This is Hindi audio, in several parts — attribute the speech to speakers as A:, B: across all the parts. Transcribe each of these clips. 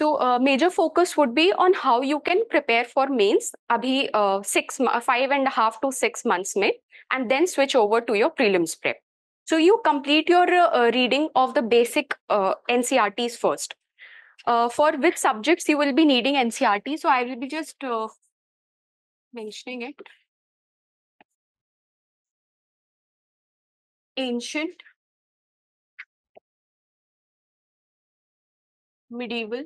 A: So uh, major focus would be on how you can prepare for mains abhi uh, six, uh, five and a half to six months mein, and then switch over to your prelims prep. So you complete your uh, reading of the basic NCRTs first. for which subjects you will be needing NCRT. So I will be just
B: mentioning it.
C: Ancient, medieval,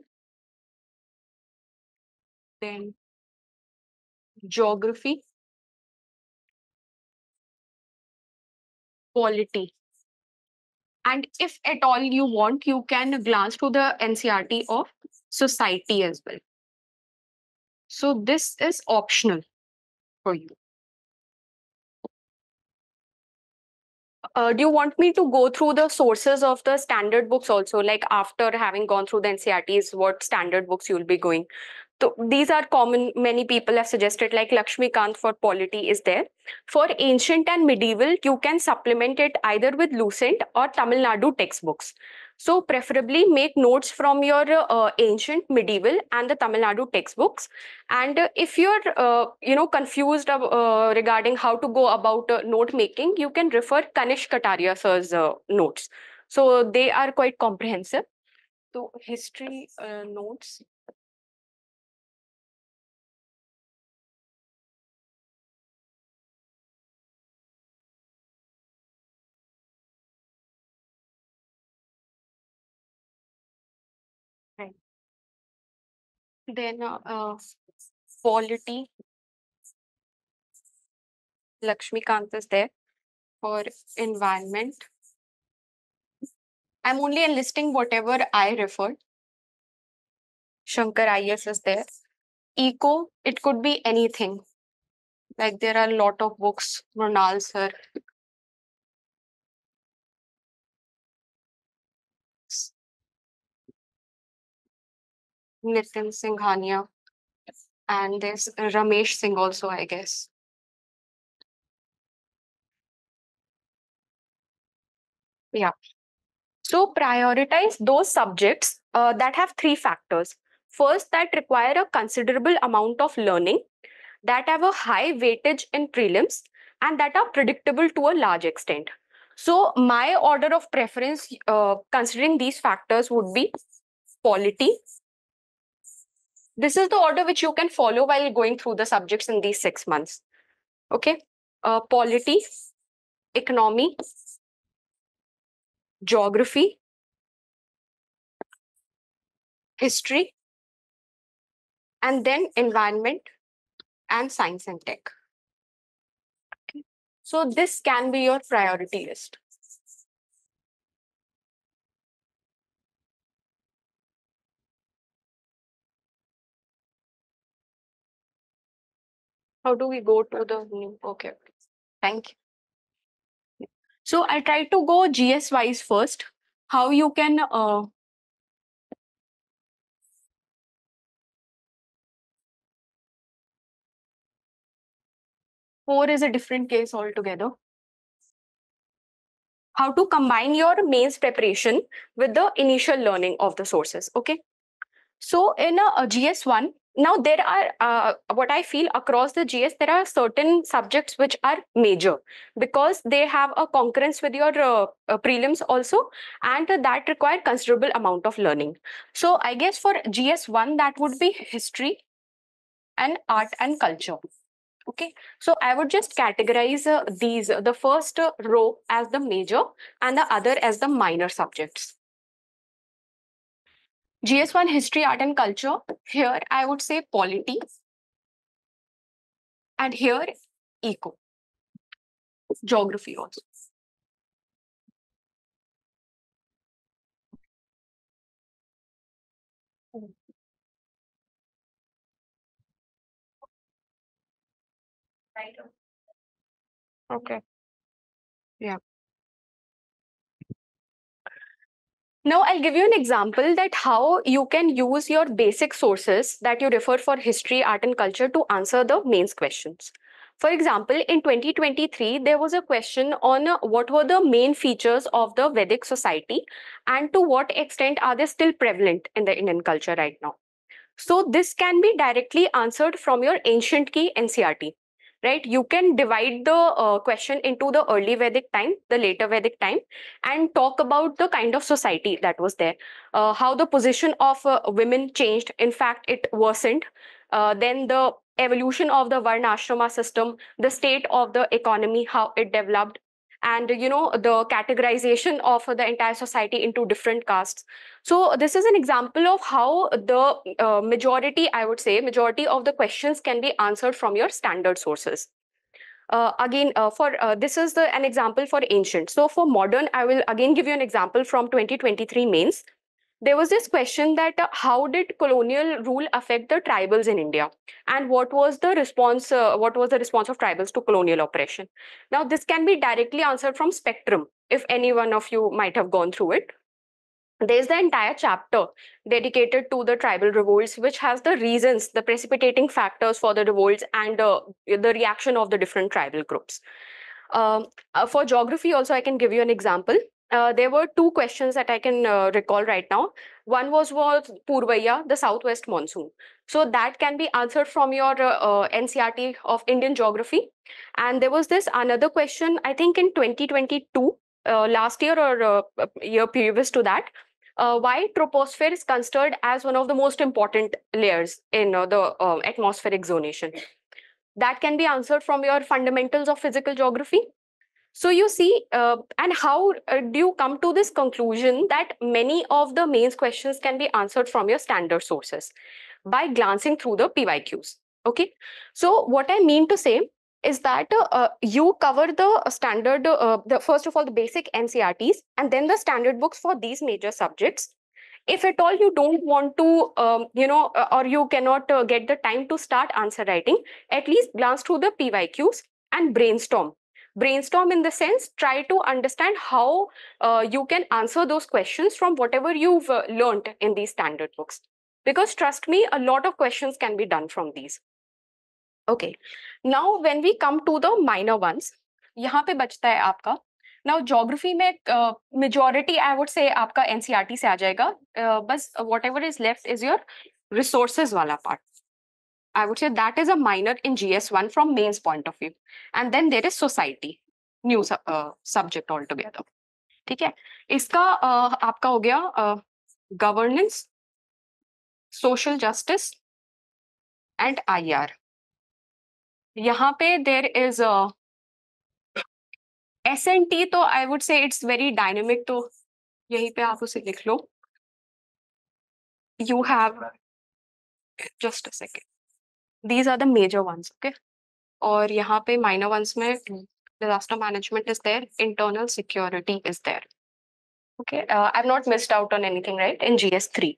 C: then geography,
B: quality. And if at all you want, you can glance to the NCRT of society as well. So this is optional for you. Uh, do you want
A: me to go through the sources of the standard books also like after having gone through the ncrts what standard books you'll be going so these are common, many people have suggested like Lakshmi Kant for polity is there. For ancient and medieval, you can supplement it either with Lucent or Tamil Nadu textbooks. So preferably make notes from your uh, ancient, medieval and the Tamil Nadu textbooks. And uh, if you're, uh, you know, confused uh, uh, regarding how to go about uh, note making, you can refer Kanishk Kataria sir's notes. So they are quite comprehensive. So history
B: notes. Then uh, uh quality. Lakshmi Kant is there for environment. I'm only enlisting whatever I referred. Shankar IS is there. Eco, it could be anything. Like there are a lot of books, Ronald sir, Nitin Singhania, and there's Ramesh Singh also, I guess.
A: Yeah. So prioritize those subjects uh, that have three factors. First, that require a considerable amount of learning, that have a high weightage in prelims, and that are predictable to a large extent. So my order of preference, uh, considering these factors, would be quality, this is the order which you can follow while going through the subjects in these six months. Okay. Uh, polity, economy,
B: geography, history, and then environment and science and tech. Okay. So this can be your priority list. How do we go to the new? Okay. Thank you. So I try to go GS wise first. How you can uh, four is a different case altogether. How
A: to combine your mains preparation with the initial learning of the sources. Okay. So in a, a GS1, now there are uh, what i feel across the gs there are certain subjects which are major because they have a concurrence with your uh, uh, prelims also and that require considerable amount of learning so i guess for gs1 that would be history and art and culture okay so i would just categorize uh, these the first row as the major and the other as the minor subjects GS1
B: History, Art and Culture. Here I would say polity. And here eco. Geography also. Okay. Yeah.
A: Now, I'll give you an example that how you can use your basic sources that you refer for history, art and culture to answer the mains questions. For example, in 2023, there was a question on uh, what were the main features of the Vedic society and to what extent are they still prevalent in the Indian culture right now. So this can be directly answered from your ancient key NCRT right? You can divide the uh, question into the early Vedic time, the later Vedic time, and talk about the kind of society that was there, uh, how the position of uh, women changed. In fact, it worsened. Uh, then the evolution of the Varnashrama system, the state of the economy, how it developed, and you know the categorization of the entire society into different castes so this is an example of how the uh, majority i would say majority of the questions can be answered from your standard sources uh, again uh, for uh, this is the an example for ancient so for modern i will again give you an example from 2023 mains there was this question that uh, how did colonial rule affect the tribals in india and what was the response uh, what was the response of tribals to colonial oppression now this can be directly answered from spectrum if any one of you might have gone through it there's the entire chapter dedicated to the tribal revolts which has the reasons the precipitating factors for the revolts and uh, the reaction of the different tribal groups um, uh, for geography also i can give you an example uh, there were two questions that I can uh, recall right now. One was was Purvaya, the southwest monsoon. So that can be answered from your uh, uh NCRT of Indian geography. And there was this another question, I think in 2022, uh, last year or year previous to that, why troposphere is considered as one of the most important layers in the atmospheric zonation. That can be answered from your fundamentals of physical geography so you see, uh, and how uh, do you come to this conclusion that many of the mains questions can be answered from your standard sources by glancing through the PYQs. Okay. So what I mean to say is that uh, you cover the standard, uh, the first of all, the basic NCRTs and then the standard books for these major subjects. If at all you don't want to, um, you know, uh, or you cannot uh, get the time to start answer writing, at least glance through the PYQs and brainstorm brainstorm in the sense try to understand how uh, you can answer those questions from whatever you've uh, learned in these standard books because trust me a lot of questions can be done from these okay now when we come to the minor ones yahan pe bachta hai aapka now geography में मेजोरिटी आई वुड से आपका एनसीईआरटी से आ जाएगा uh, बस uh, whatever is left is your resources वाला I would say that is a minor in GS1 from mains point of view. And then there is society, new uh, subject altogether.
B: ठीक है इसका uh, आपका हो गया governance social justice and IR यहाँ पे there is S N T तो I would say it's very dynamic तो यहीं पे आप उसे लिख लो you
A: have just a second these are the major ones okay और यहाँ पे माइनर वंस में disaster management is there internal security is there okay I am not missed out on anything right in G S three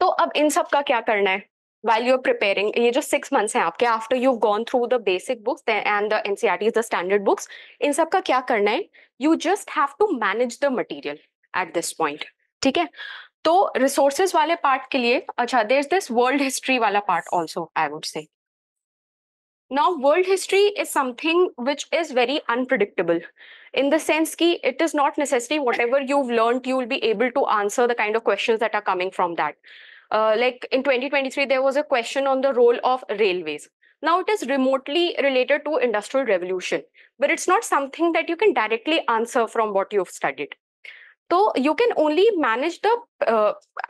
A: तो अब इन सब का क्या करना है वैल यू आर प्रिपेयरिंग ये जो सिक्स मंथ्स हैं आपके after you gone through the basic books and the NCERT the standard books इन सब का क्या करना है you just have to manage the material at this point ठीक है तो resources' वाले पार्ट के लिए अच्छा देर दिस वर्ल्ड हिस्ट्री वाला part also I would say now world history is something which is very unpredictable in the sense ki it is not necessary whatever you've learned you will be able to answer the kind of questions that are coming from that uh, like in 2023 there was a question on the role of railways now it is remotely related to industrial revolution but it's not something that you can directly answer from what you've studied तो you can only manage the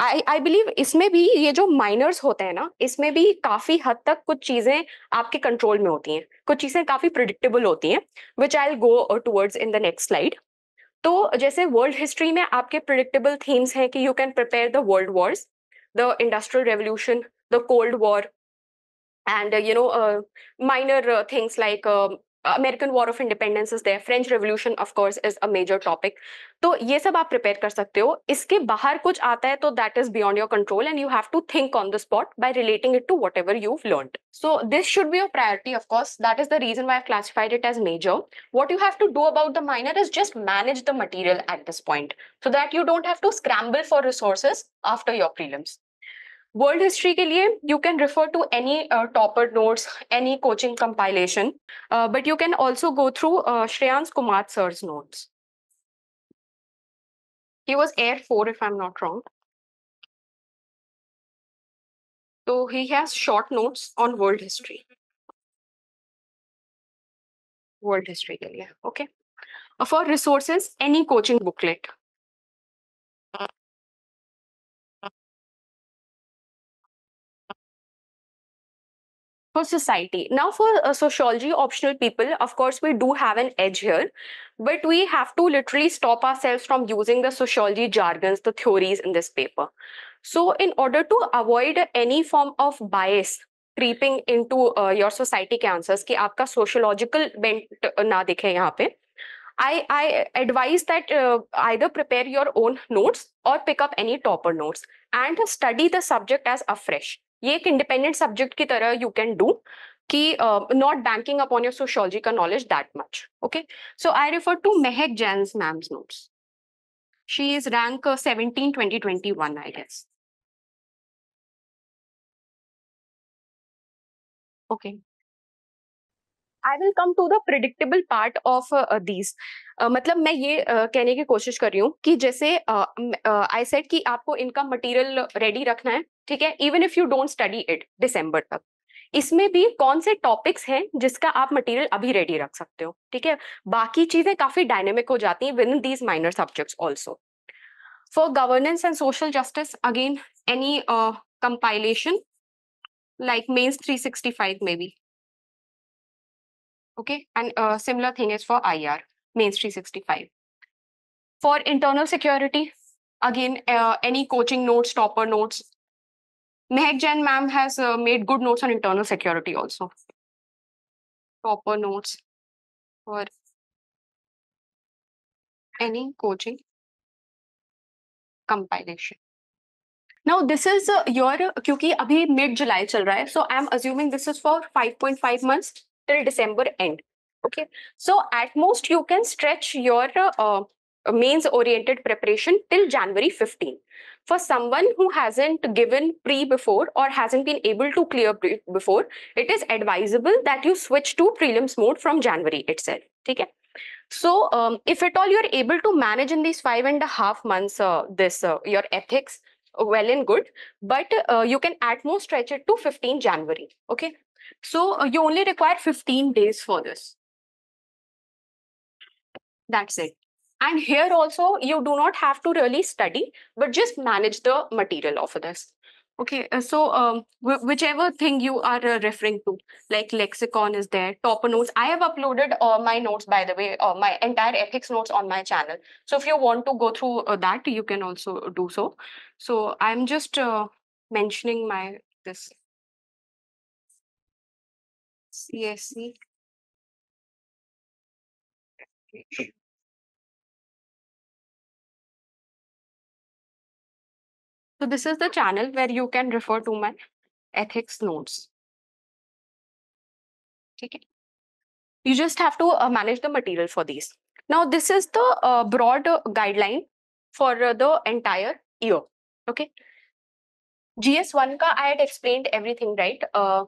A: I I believe इसमें भी ये जो माइनर्स होते हैं ना इसमें भी काफी हद तक कुछ चीजें आपके कंट्रोल में होती हैं कुछ चीजें काफी प्रिडिक्टेबल होती हैं which I go towards in the next slide तो जैसे वर्ल्ड हिस्ट्री में आपके प्रिडिक्टेबल थीम्स हैं कि you can prepare the world wars the industrial revolution the cold war and you know minor things like American war of independence is there French revolution of course is a major topic तो ये सब आप प्रिपेयर कर सकते हो इसके बाहर कुछ आता है तो that is beyond your control and you have to think on the spot by relating it to whatever you learn so this should be your priority of course that is the reason why classified it as major what you have to do about the minor is just manage the material at this point so that you don't have to scramble for resources after your prelims world history के लिए you can refer to any topper notes any coaching compilation but you can also go through Shreyansh Kumar sir's notes he was air 4 if i'm not wrong
B: so he has short notes on world history world history ke liye okay for resources any coaching booklet
A: for society. Now, for uh, sociology optional people, of course, we do have an edge here, but we have to literally stop ourselves from using the sociology jargons, the theories in this paper. So, in order to avoid any form of bias creeping into uh, your society के answers कि sociological bent ना uh, दिखे I I advise that uh, either prepare your own notes or pick up any topper notes and study the subject as afresh. ये एक इंडिपेंडेंट सब्जेक्ट की तरह यू कैन डू कि not banking upon your sociology का knowledge that much okay so I refer to Mehak Jain ma'am's notes she is rank twenty
B: one I guess
A: okay I will come to the predictable part of these मतलब मैं ये uh, कहने की कोशिश कर रही हूँ कि जैसे आई uh, सेट कि आपको इनका मटेरियल रेडी रखना है ठीक है even if you don't study it दिसंबर तक इसमें भी कौन से टॉपिक्स हैं जिसका आप मटेरियल अभी रेडी रख सकते हो ठीक है बाकी चीजें काफी डायनेमिक हो जाती हैं within these minor subjects also for governance and social justice again any compilation like mains 365
B: में भी okay and similar thing is for I R
A: mains three for internal security again any coaching notes topper notes Mehak Jain ma'am has uh, made good notes on internal security
B: also. Proper notes for any coaching compilation.
A: Now this is uh, your क्योंकि अभी mid July so I'm assuming this is for 5.5 months till December end. Okay, so at most you can stretch your uh, mains oriented preparation till January 15. For someone who hasn't given pre before or hasn't been able to clear pre before, it is advisable that you switch to prelims mode from January itself. Okay. So, um, if at all you're able to manage in these five and a half months, uh, this uh, your ethics uh, well and good, but uh, you can at most stretch it to 15 January. Okay. So, uh, you only require 15 days for this. That's it. And here also, you do not have to really study, but just manage the material of this. Okay, uh, so um, whichever thing you are uh, referring to, like lexicon is there, topper notes. I have uploaded uh, my notes, by the way, uh, my entire ethics notes on my channel. So if you want to go through uh, that, you can also do so. So I'm just uh, mentioning my this
C: CSC.
B: So this is the channel where you can refer to my ethics notes. Okay. You just have to uh, manage the material for these.
A: Now, this is the uh, broad uh, guideline for uh, the entire year. Okay. GS1 ka, I had explained everything, right? uh,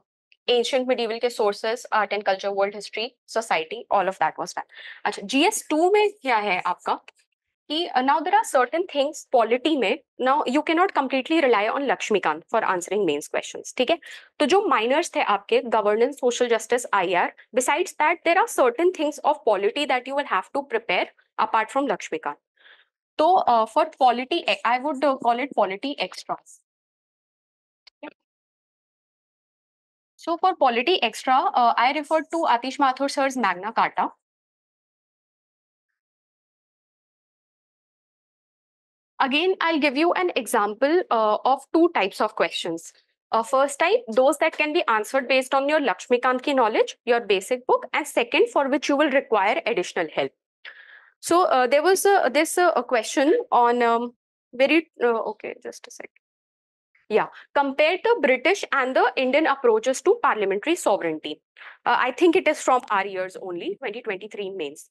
A: ancient medieval ke sources, art and culture, world history, society, all of that was that acha GS2 mein kya hai aapka कि now there are certain things polity में now you can not completely rely on Laxmikanth for answering mains question ठीक है तो जो माइनर्स थे आपके governance social justice I R besides that there are certain things of polity that you will have to prepare apart from Laxmikanth तो for polity I would call it
B: polity extra so for polity extra e, I I to Atish Mathur sir's Magna Carta Again, I'll give you an example
A: uh, of two types of questions. Uh, first type, those that can be answered based on your Lakshmi ki knowledge, your basic book, and second, for which you will require additional help. So uh, there was this uh, a question on um, very, uh, okay, just a second. Yeah, compare the British and the Indian approaches to parliamentary sovereignty. Uh, I think it is from our years only, 2023 mains.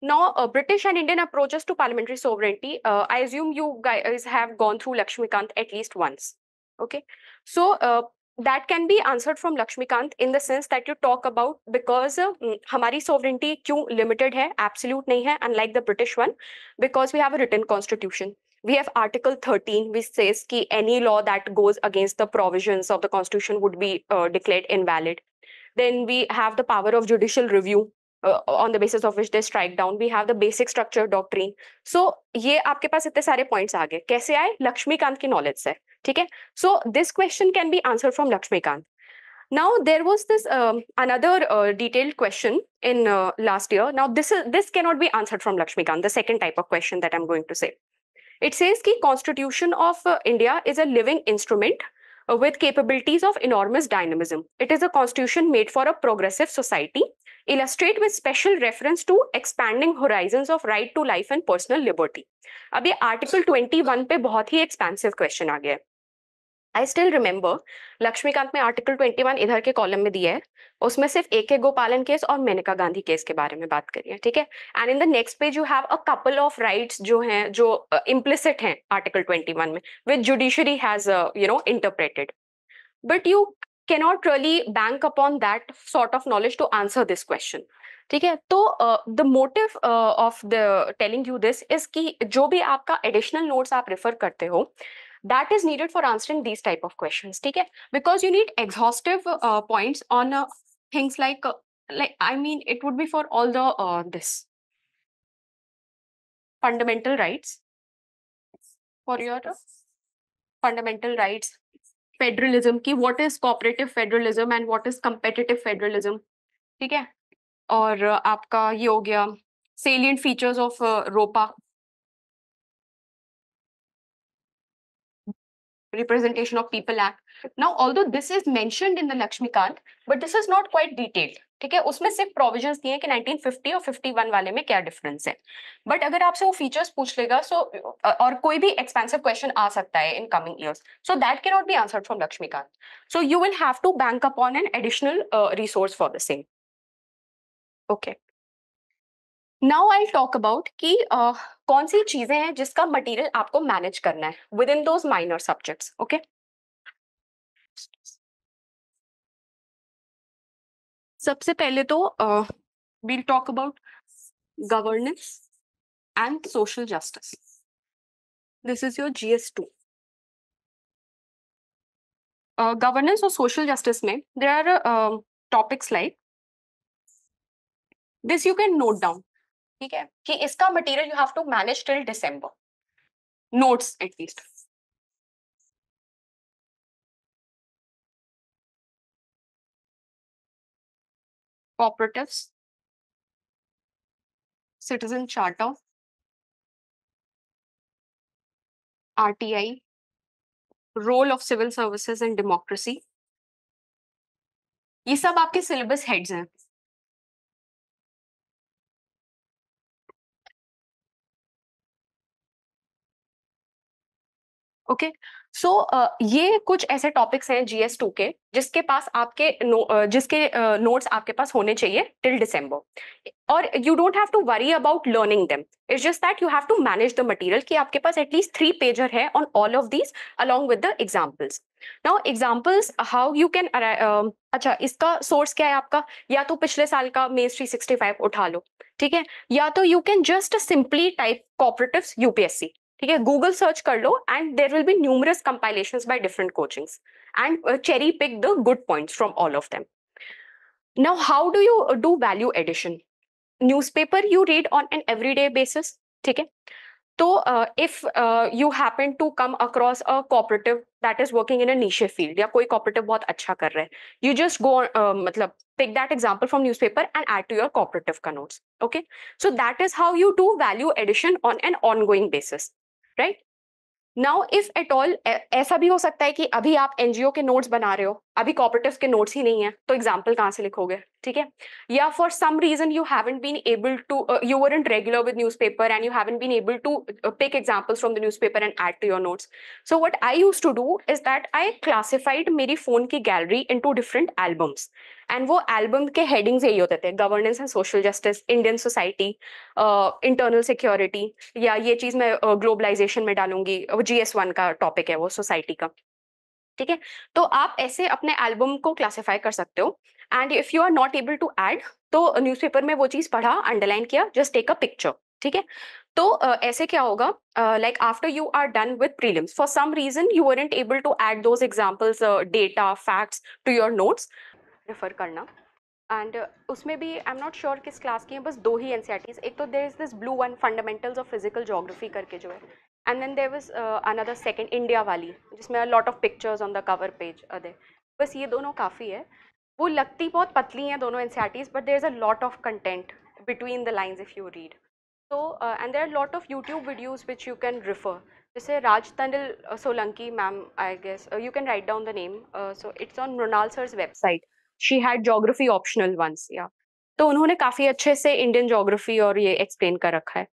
A: Now, uh, British and Indian approaches to parliamentary sovereignty, uh, I assume you guys have gone through Lakshmikant at least once. Okay. So, uh, that can be answered from Lakshmikant in the sense that you talk about because uh, mm, sovereignty is limited है, absolute नहीं है, unlike the British one, because we have a written constitution. We have Article 13, which says that any law that goes against the provisions of the constitution would be uh, declared invalid. Then we have the power of judicial review, uh, on the basis of which they strike down we have the basic structure doctrine so ये आपके पास इतने सारे points आ कैसे आए लक्ष्मीकांत की knowledge से ठीक है so this question can be answered from Laxmikanth now there was this um, another uh, detailed question in uh, last year now this is this cannot be answered from lakshmikant the second type of question that i'm going to say it says the constitution of uh, india is a living instrument uh, with capabilities of enormous dynamism it is a constitution made for a progressive society illustrate with special reference to expanding horizon of right to life and personal liberty अब ये आर्टिकल 21 पे बहुत ही एक्सपेंसिव क्वेश्चन आ गया है आई स्टिल रिमेम्बर लक्ष्मीकांत में आर्टिकल 21 इधर के कॉलम में दिया है उसमें सिर्फ ए के गोपालन केस और मेनका गांधी केस के बारे में बात करी है ठीक है and in the next page you have a couple of rights जो हैं जो इम्प्लिसिट uh, हैं आर्टिकल 21 में with judiciary has you know interpreted but you cannot really bank upon that sort of knowledge to answer this question ठीक है तो the motive of the telling you this is कि जो भी आपका एडिशनल नोट्स आप रेफर करते हो that is needed for answering these type of question ठीक है because you need exhaustive points on things like like i mean it would be for all the this
B: fundamental rights for your
A: fundamental rights federalism की what is cooperative federalism and what is competitive federalism ठीक है और आपका ये हो गया salient
B: features of ROPA
A: Representation of People Act. Now, although this is mentioned in the Lakshmikant, but this is not quite detailed. ठीक है उसमें सिर्फ प्रोविजन दिए हैं कि 1950 और 51 वाले में क्या डिफरेंस है बट अगर आपसे वो फीचर्स पूछ लेगा सो so, और कोई भी एक्सपेंसिव क्वेश्चन आ सकता है in coming years so that can not be answered from Laxmikanth so you will have to bank upon an additional resource for the same okay now I talk about कि कौन सी चीजें हैं जिसका मटेरियल आपको मैनेज करना है within those
B: minor subjects okay सबसे पहले तो we'll talk about governance and social justice this is your S two governance और सोशल जस्टिस में there are topics like this you can note down ठीक है कि इसका material you have to manage till December notes at least operatives citizen charter I role of civil services and democracy ये सब आपके सिलेबस हेड्स हैं ओके
A: सो ये कुछ ऐसे टॉपिक्स हैं जीएस टू के जिसके पास आपके नो, uh, जिसके नोट्स uh, आपके पास होने चाहिए टिल डिसम्बर और you don't have to worry about learning them it's just that you have to manage the material कि आपके पास एटलीस्ट थ्री पेजर है on all of these along with the examples now examples how you can अच्छा इसका सोर्स क्या है आपका या तो पिछले साल का मेज थ्री सिक्सटी फाइव उठा लो ठीक है या तो you can just simply type cooperative UPSC ठीक है गूगल सर्च कर लो and there will be numerous compilation by different coachings and cherry pick the good point from all of them now how do you do value addition newspaper you read on an every day basis ठीक है तो if you happen to come across a cooperative that is working in a niche field या कोई कॉपरेटिव बहुत अच्छा कर रहा है यू जस्ट गो मतलब take that example from newspaper and add to your cooperative का notes okay so that is how you do value addition on an ongoing basis right now if at all ऐसा भी हो सकता है कि अभी आप एनजीओ के नोट्स बना रहे हो अभी कॉपरेटिव के नोट्स ही नहीं है तो एग्जाम्पल कहाँ से लिखोगे ठीक है या for some reason you haven't been able to you weren't regular with newspaper and you haven't been able to pick examples from the newspaper and add to your notes so what I use to do is that I classified मेरी फोन की gallery into different albums and वो एल्बम के हेडिंग्स यही होते थे governance and social justice Indian society internal security या ये चीज़ मैं ग्लोबलाइजेशन uh, में डालूंगी जी एस वन का टॉपिक है वो सोसाइटी का ठीक है तो आप ऐसे अपने एल्बम को क्लासीफाई कर सकते हो and if you are not able to add तो न्यूज़पेपर में वो चीज़ पढ़ा अंडरलाइन किया जस्ट टेक अ पिक्चर ठीक है तो uh, ऐसे क्या होगा like after you are done with prelims for some reason you are able to add those examples data facts to your notes refer करना एंड uh, उसमें भी आई एम नॉट श्योर किस क्लास की हैं बस दो ही एन e एक तो there is this blue one fundamentals of physical geography करके जो है and then there is another second India वाली जिसमें lot of pictures on the cover page अदे बस ये दोनों काफ़ी है वो लगती बहुत पतली हैं दोनों एन but there is a lot of content between the lines if you read so and there are lot of YouTube videos which you can refer जैसे Rajtanil Solanki ma'am I guess you can write down the name so it's on रोनाल sir's website she had geography optional once या तो उन्होंने काफी अच्छे से इंडियन जोग्राफी और ये एक्सप्लेन कर रखा है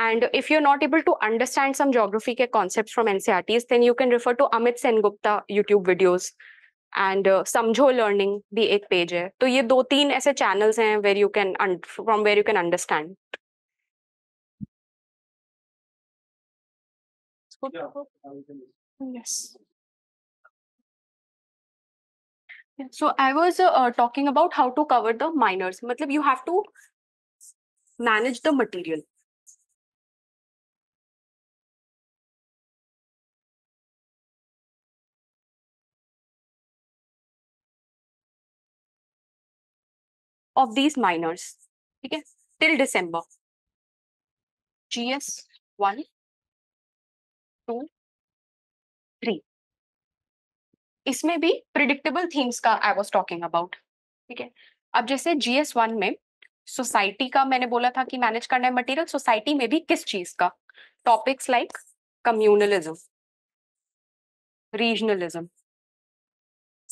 A: And if you're not able to understand some geography concepts from NCRTs, then you can refer to Amit Sengupta YouTube videos and uh, Samjho Learning भी एक पेज है तो ये दो तीन ऐसे चैनल्स हैं where you can from where you can understand.
B: Yes. So I was uh, uh, talking about how to cover the minors. Matlab, you have to manage the material. Of these minors, okay, till December. GS 1, 2,
A: 3. इसमें भी प्रिडिक्टेबल थीम्स का आई वॉज टॉकिंग अबाउट ठीक है अब जैसे जीएस वन में सोसाइटी का मैंने बोला था कि मैनेज करना है मटेरियल सोसाइटी में भी किस चीज का topics like communalism
B: regionalism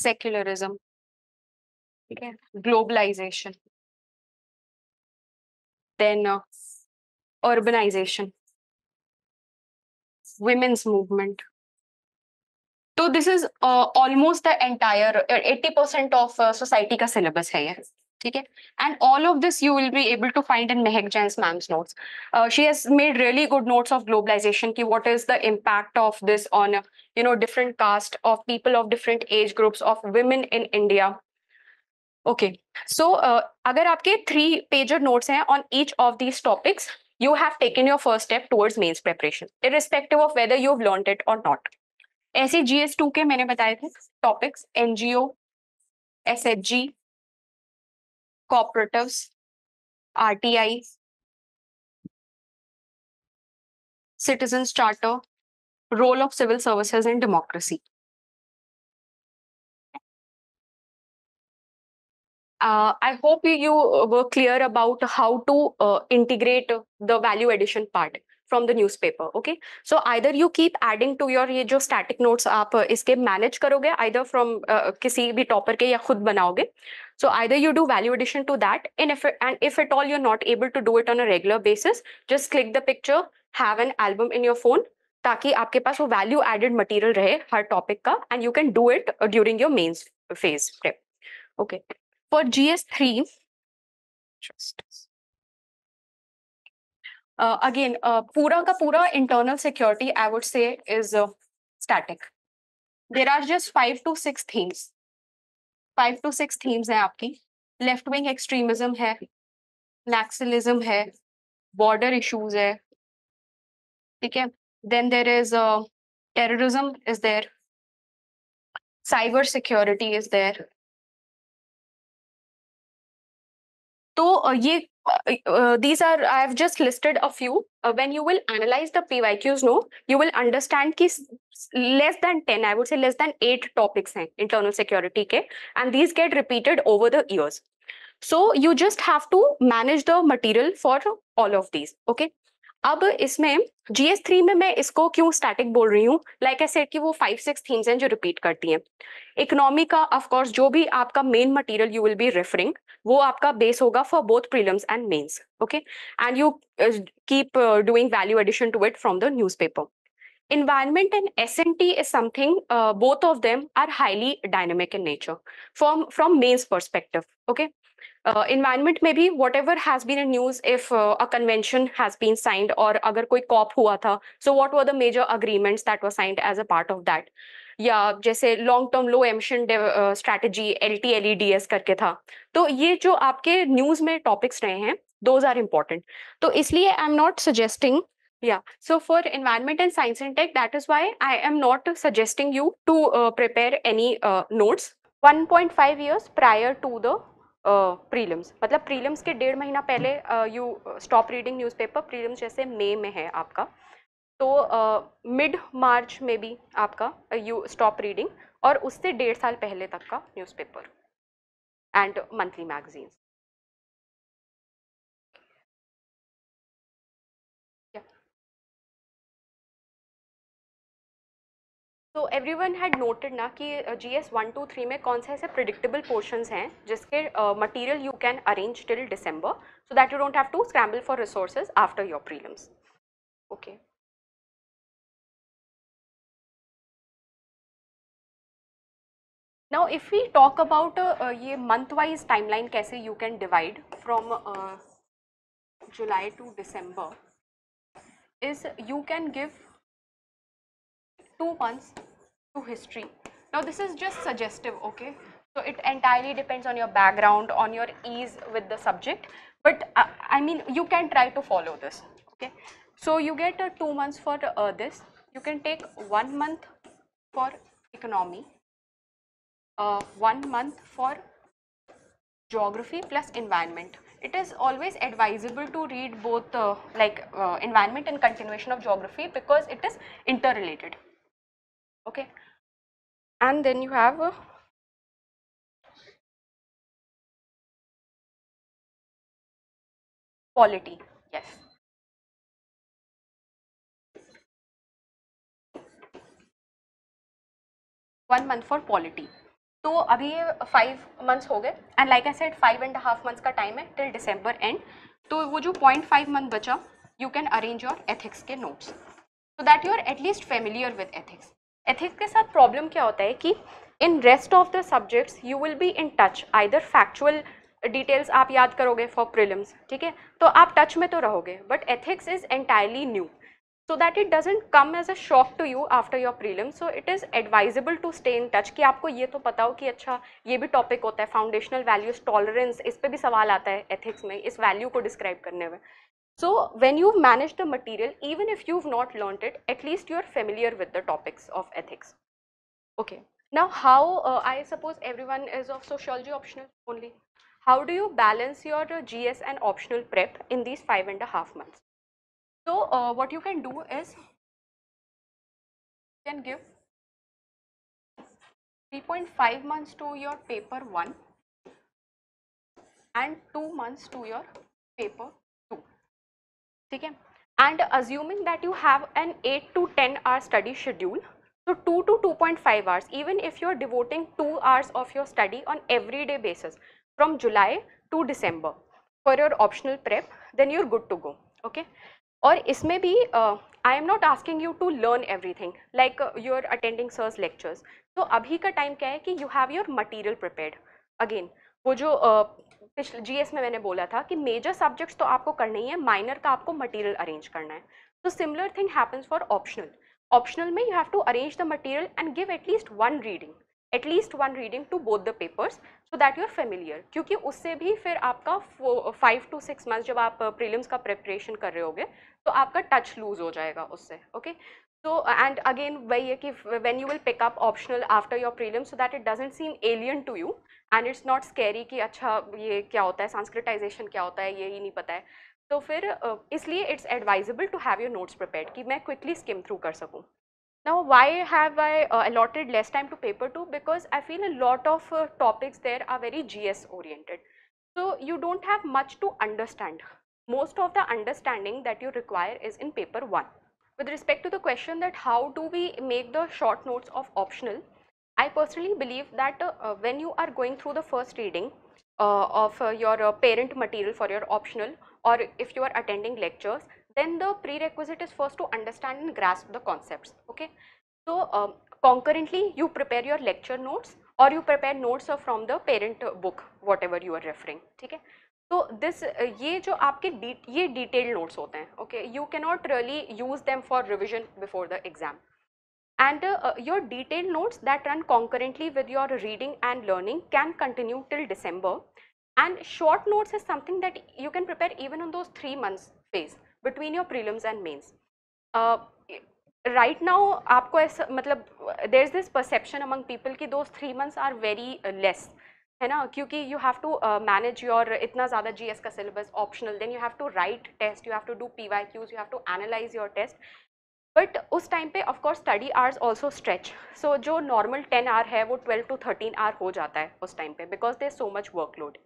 B: secularism ठीक है globalisation then urbanisation women's movement
A: तो this is almost the entire 80 percent of society का सिलेबस है ये ठीक है and all of this you will be able to find in Mehak Jain ma'am's notes she has made really good notes of globalisation की what is the impact of this on you know different caste of people of different age groups of women in India okay so अगर आपके थ्री पेजर नोट्स हैं on each of these topics you have taken your first step towards mains preparation respective of whether you have learn it और नॉट ऐसे जीएस टू के मैंने बताए थे topics NGO S H G
B: cooperative R T I citizen charter role of civil services in democracy
A: Uh, I hope you were clear about how to uh, integrate the value addition part. From the paper okay so either you keep adding to your ये जो स्टैटिक नोट्स आप इसके मैनेज करोगे आइदर फ्रॉम किसी भी टॉपर के या खुद बनाओगे so either you do value addition to that in and if at all you're not able to do it on a regular basis just click the picture have an album in your phone ताकि आपके पास वो वैल्यू एडेड मटेरियल रहे हर टॉपिक का and you can do it during your mains phase okay
B: for G S three
A: again uh, uh, पूरा का पूरा internal security I would say is static there are just five to six themes five to six themes हैं
B: आपकी लेफ्ट विंग एक्सट्रीमिज्म है नैक्सलिज्म है बॉर्डर इशूज है ठीक है then there is terrorism is there cyber security is there
A: तो uh, ये Uh, uh, these are i have just listed a few uh, when you will analyze the pyqs no you will understand that less than 10 i would say less than 8 topics hain internal security ke and these get repeated over the years so you just have to manage the material for all of these okay अब इसमें जीएस थ्री में मैं इसको क्यों स्टैटिक बोल रही हूँ लाइक आई सेड कि वो फाइव सिक्स थीम्स हैं जो रिपीट करती हैं इकोनॉमी का ऑफ कोर्स जो भी आपका main material you will be referring वो आपका बेस होगा for both prelims and mains okay and you keep doing value addition to it from the environment environment and an is something uh, both of them are highly dynamic in nature from from main's perspective okay uh, में भी whatever has been news if a convention has been signed और अगर कोई कॉप हुआ था so what were the major agreements that was signed as a part of that या जैसे long term low emission strategy L T L E D S करके था तो ये जो आपके न्यूज में टॉपिक्स रहे हैं दोज आर इम्पॉर्टेंट तो इसलिए आई एम नॉट सजेस्टिंग या so for environment and science and tech that is why I am not suggesting you to prepare any notes one point five years prior to the prelims मतलब प्रीलिम्स के डेढ़ महीना पहले you stop reading newspaper prelims जैसे मई में है आपका तो मिड मार्च में भी आपका यू स्टॉप रीडिंग और उससे डेढ़ साल पहले तक का न्यूज़पेपर
B: एंड मंथली मैगजीन्स
A: तो एवरी वन हैड नोटेड ना कि G S one two three में कौन से ऐसे प्रिडिक्टेबल पोर्शन हैं जिसके material you can arrange till December so that you don't have to scramble for resources after
B: your prelims okay now if you talk about ये मंथ
A: ये टाइम लाइन कैसे you can divide from July to December is you can give two months to history. Now this is just suggestive, okay? So it entirely depends on your background, on your ease with the subject. But uh, I mean, you can try to follow this, okay? So you get uh, two months for uh, this. You can take one month for economy, uh, one month for geography plus environment. It is always advisable to read both uh, like uh, environment and continuation of geography because it is interrelated.
B: okay and then you have uh,
C: quality yes
A: one month for quality तो अभी फाइव मंथ्स हो गए and like I said five and half months का टाइम है टिल डिसम्बर एंड तो वो जो पॉइंट फाइव मंथ बचा you can arrange your ethics के notes so that you are at least familiar with ethics ethics के साथ प्रॉब्लम क्या होता है कि in rest of the subjects you will be in touch either factual details आप याद करोगे फॉर प्रिलिम्स ठीक है तो आप टच में तो रहोगे but ethics is entirely new so that it doesn't come as a shock to you after your prelim so it is advisable to stay in touch कि आपको ये तो पता हो कि अच्छा ये भी टॉपिक होता है फाउंडेशनल वैल्यूज टॉलरेंस इस पर भी सवाल आता है एथिक्स में इस वैल्यू को डिस्क्राइब करने में So when you manage the material, even if you've not learnt it, at least you're familiar with the topics of ethics. Okay. Now how, uh, I suppose everyone is of sociology optional only. How do you balance your uh, GS and optional prep in these five and a half months? So uh, what you can do is,
B: you can give 3.5 months to your paper 1
A: and 2 months
B: to your paper
A: ठीक है and assuming that you have an eight to ten hour study schedule तो two to two point five hours even if you are devoting two hours of your study on every day basis from July to December for your optional prep then you're good to go okay और इसमें भी I am not asking you to learn everything like you are attending sir's lectures तो अभी का टाइम क्या है कि you have your material prepared again वो जो पिछले जीएस में मैंने बोला था कि मेजर सब्जेक्ट्स तो आपको करने ही है माइनर का आपको मटेरियल अरेंज करना है तो similar thing happens for optional optional में you have to arrange the material and give at least one reading at least one reading to both the papers so that you are familiar क्योंकि उससे भी फिर आपका फाइव टू सिक्स मंथ जब आप प्रीलिम्स uh, का प्रिपरेशन कर रहे होगे तो आपका टच लूज हो जाएगा उससे ओके सो एंड अगेन वही है कि when you will pick up optional after your prelim so that it doesn't seem alien to you and it's not scary कि अच्छा ये क्या होता है संस्कृताइजेशन क्या होता है ये ही नहीं पता है तो फिर इसलिए it's advisable to have your notes prepare कि मैं क्विकली स्किम थ्रू कर सकूँ ना why have I allotted less time to paper two because I feel a lot of topics there are very G S oriented so you don't have much to understand most of the understanding that you require is in paper one with respect to the question that how do we make the short notes of optional I personally believe that uh, uh, when you are going through the first reading uh, of your parent material for your optional or if you are attending lectures, then the prerequisite is first to understand and grasp the concepts, okay. So, um, concurrently you prepare your lecture notes or you prepare notes from the parent book whatever you are referring, Okay, so this, this ये जो आपके ये डिटेल नोट्स होते हैं okay you can not really use them for revision and uh, your detailed notes that run concurrently with your reading and learning can continue till December and short notes is something that you can prepare even on those 3 months phase between your prelims and mains. Uh, right now आपको मतलब there is this perception among people कि those 3 months are very uh, less है ना क्योंकि you have to uh, manage your इतना ज़्यादा जीएस का optional then you have to write test, you have to do PYQs, you have to analyze your test but उस टाइम पे of course study hours also stretch so जो नॉर्मल टेन आवर है वो ट्वेल्व टू थर्टीन आवर हो जाता है उस टाइम पे because they so much workload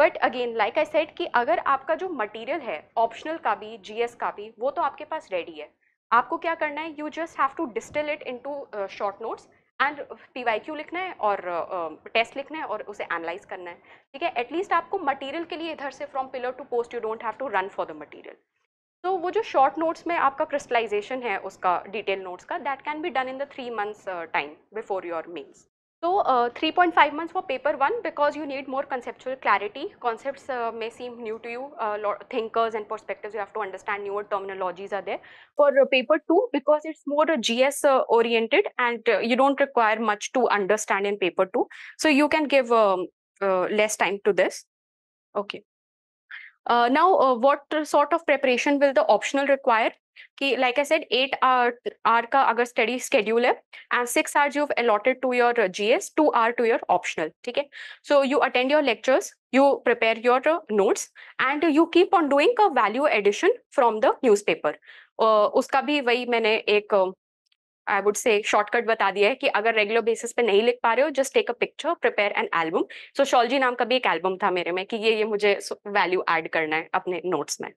A: but again like I said कि अगर आपका जो मटेरियल है ऑप्शनल का भी जीएस का भी वो तो आपके पास रेडी है आपको क्या करना है you just have to distil it into short notes and P Y Q लिखना है और टेस्ट uh, uh लिखना है और उसे एनालाइज करना है ठीक है एटलीस्ट आपको मटीरियल के लिए इधर से from pillar to post you don't have to run for the material तो so, वो जो शॉर्ट नोट्स में आपका क्रिस्टलाइजेशन है उसका डिटेल नोट्स का that can be done in the three months time before your mains तो three point five months for paper one because you need more conceptual clarity concept may seem new to you thinkers and perspective you have to understand newer terminologies are there for paper two because it's more G S oriented and you don't require much to understand in paper two so you can give less time to this okay Uh, now, uh, what sort of preparation will the optional require? कि like I said eight hour hour का अगर स्टडी स्केड्यूल है and six hour you allotted to your GS two hour to your optional ठीक है so you attend your lectures you prepare your notes and you keep on doing value addition from the newspaper उसका भी वही मैंने एक आई वुड से शॉर्टकट बता दिया है कि अगर रेगुलर बेसिस पे नहीं लिख पा रहे हो just take a picture prepare an album so शॉलजी नाम का भी एक एल्बम था मेरे में कि ये ये मुझे वैल्यू एड करना है अपने नोट्स में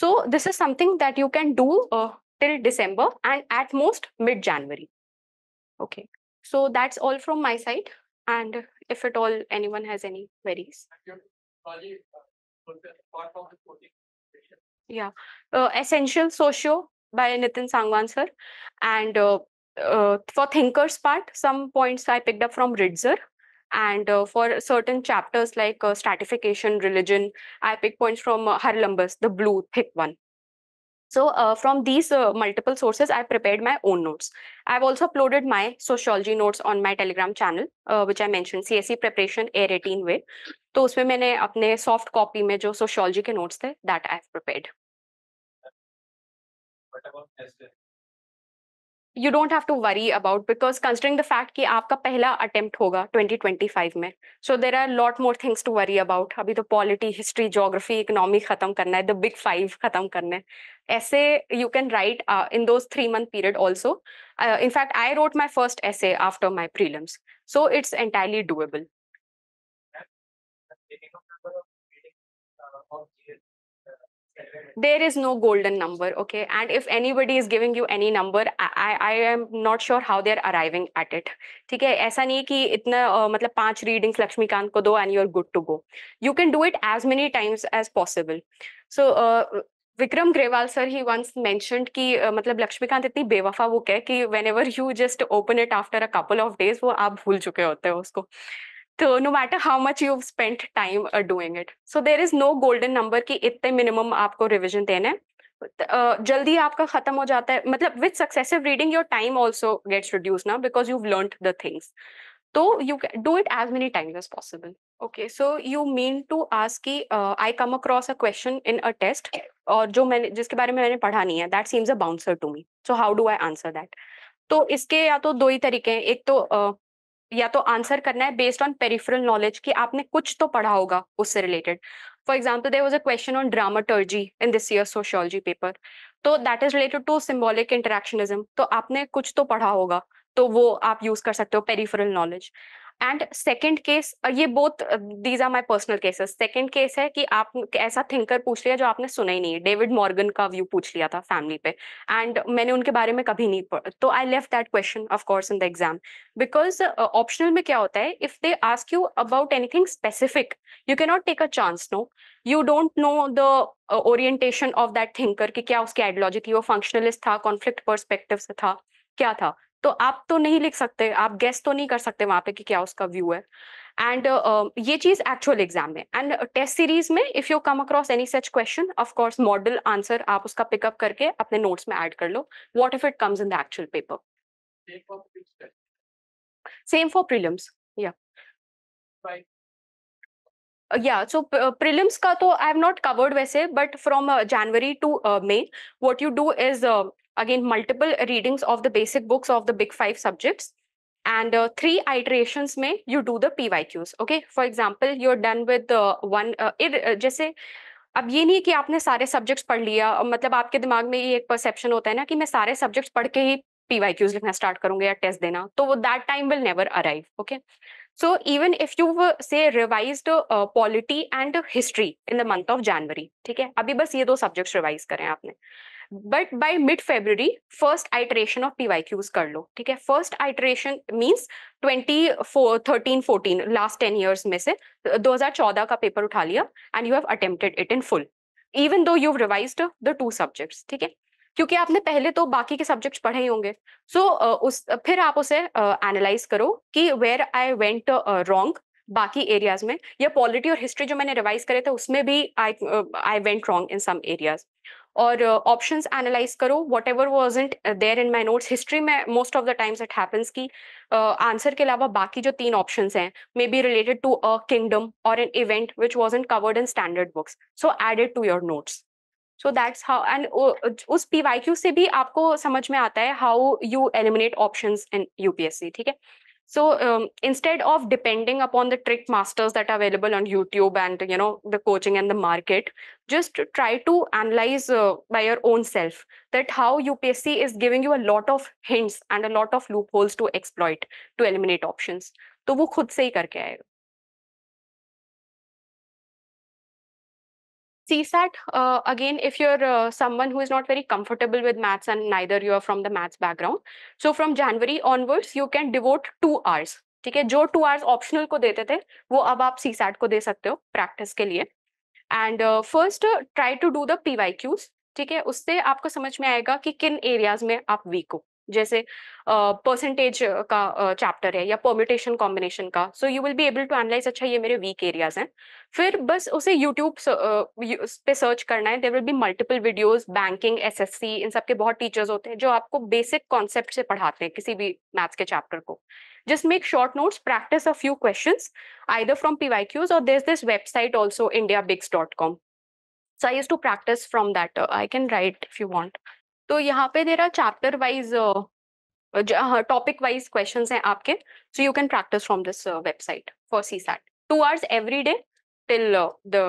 A: so this is something that you can do till December and at most mid January okay so that's all from my side and if it all any one has any worries या essential socio by Nitin Sangwan sir. And uh, uh, for thinkers part, some points I picked up from Ritzer. And uh, for certain chapters like stratification, religion, I picked points from uh, the blue thick one. So uh, from these uh, multiple sources, I prepared my own notes. I've also uploaded my sociology notes on my Telegram channel, uh, which I mentioned, CSE preparation air 18 way. तो उसमें मैंने अपने सॉफ्ट कॉपी में जो सोशियोलॉजी के नोट्स थे that I have prepared you don't have to worry about because considering the fact कि आपका पहला अटेम्प्ट होगा 2025 में so there are lot more things to worry about अभी तो पॉलिटी हिस्ट्री जोग्राफी इकोनॉमी खत्म करना है द बिग फाइव खत्म करना है ऐसे you can write in those three month period also in fact I wrote my first essay after my prelims so it's entirely doable there is no golden number okay and if anybody is giving you any number i i am not sure how they are arriving at it ठीक है ऐसा नहीं कि इतना uh, मतलब पांच रीडिंग्स लक्ष्मीकांत को दो and you are good to go you can do it as many times as possible so Vikram Grewal sir he once mentioned कि uh, मतलब लक्ष्मीकांत इतनी बेवफा बुक है कि whenever you just open it after a couple of days वो आप भूल चुके होते हो उसको तो no matter how much you spend time doing it so there is no golden number कि इतने मिनिमम आपको रिविजन देना है uh, जल्दी आपका खत्म हो जाता है मतलब with successive reading your time also gets reduce ना because you learn the things तो you do it as many times as possible okay so you mean to ask की I come across a question in a test और जो मैंने जिसके बारे में मैंने पढ़ा नहीं है that seems a bouncer to me so how do I answer that तो इसके या तो दो ही तरीके हैं एक तो uh, या तो आंसर करना है बेस्ड ऑन पेरिफेरल नॉलेज कि आपने कुछ तो पढ़ा होगा उससे related for example there was a question on dramaturgy in this year sociology paper तो that is related to symbolic interactionism तो आपने कुछ तो पढ़ा होगा तो वो आप यूज कर सकते हो peripheral knowledge and second case ये both these are my personal cases second case है कि आप ऐसा थिंकर पूछ लिया जो आपने सुना ही नहीं है डेविड मॉर्गन का व्यू पूछ लिया था फैमिली पे एंड मैंने उनके बारे में कभी नहीं पढ़ तो I leave that question of course in the exam because optional में क्या होता है if they ask you about anything specific you cannot not take a chance no you don't know the orientation of that thinker कि क्या उसकी आइडियोलॉजी थी वो फंक्शनलिस्ट था कॉन्फ्लिक्ट परस्पेक्टिव से था क्या था तो आप तो नहीं लिख सकते आप गेस तो नहीं कर सकते वहां पे कि क्या उसका व्यू है एंड uh, ये चीज एक्चुअल एग्जाम में एंड टेस्ट सीरीज में if you come across any such question of course model answer आप उसका पिकअप करके अपने नोट्स में ऐड कर लो what if it comes in the actual
D: paper
B: same for prelims या
A: या सो प्रिलिम्स का तो आई हैव नॉट कवर्ड वैसे but from January to May what you do is again multiple readings of the basic books of the big five subjects and uh, three iterations में you do the PYQs okay for example you're done with uh, one uh, it, uh, जैसे अब ये नहीं कि आपने सारे सब्जेक्ट्स पढ़ लिया मतलब आपके दिमाग में ये एक परसेप्शन होता है ना कि मैं सारे सब्जेक्ट्स पढ़ के ही क्यूज लिखना स्टार्ट करूंगा या टेस्ट देना तो वो that time will never arrive okay so even if you say revise polity and history in the month of January ठीक है अभी बस ये दो सब्जेक्ट्स रिवाइज करें आपने but by mid February first iteration of PYQs कर लो ठीक है first iteration means 20 thirteen fourteen last ten years में से 2014 का पेपर उठा लिया and you have attempted it in full even though you revise the two subjects ठीक है क्योंकि आपने पहले तो बाकी के सब्जेक्ट पढ़े ही होंगे सो so, uh, उस फिर आप उसे एनालाइज uh, करो कि वेयर आई वेंट रॉन्ग बाकी एरियाज में या पॉलिटी और हिस्ट्री जो मैंने रिवाइज करे थे उसमें भी I I went wrong in some areas और ऑप्शंस uh, एनालाइज करो whatever wasn't there in my notes history में most of the times it happens की आंसर के अलावा बाकी जो तीन ऑप्शन हैं may be related to a kingdom और an event which wasn't covered in standard books so added to your notes so that's how and उस पी वाई क्यू से भी आपको समझ में आता है how you eliminate option in UPSC ठीक है So um, instead of depending upon the trick masters that are available on YouTube and you know the coaching and the market, just try to analyze uh, by your own self that how UPSC is giving you a lot of hints and a lot of loopholes to exploit to eliminate options. तो वो खुद से ही करके आएगा CSAT, uh, again, if you're uh, someone who is not very comfortable with maths and neither you are from the maths background, so from January onwards, you can devote two hours. ठीक है जो टू आवर्स ऑप्शनल को देते थे वो अब आप सी सैट को दे सकते हो प्रैक्टिस के लिए and first try to do the P Y Qs ठीक है उससे आपको समझ में आएगा कि किन एरियाज में आप वीक हो जैसे परसेंटेज uh, का चैप्टर uh, है या परम्यूटेशन कॉम्बिनेशन का so you will be able to analyse अच्छा ये मेरे वीक एरियाज हैं फिर बस उसे यूट्यूब uh, पे सर्च करना है there will be multiple videos banking एस इन सब के बहुत टीचर्स होते हैं जो आपको बेसिक कॉन्सेप्ट से पढ़ाते हैं किसी भी मैथ्स के चैप्टर को just make short notes practice a few questions either from pyqs or there's this website also indiabigs.com so i used to practice from that uh, i can write if you want तो यहाँ पे there are chapter wise topic wise question हैं आपके so you can practise from this website for CSAT two hours every day
B: till the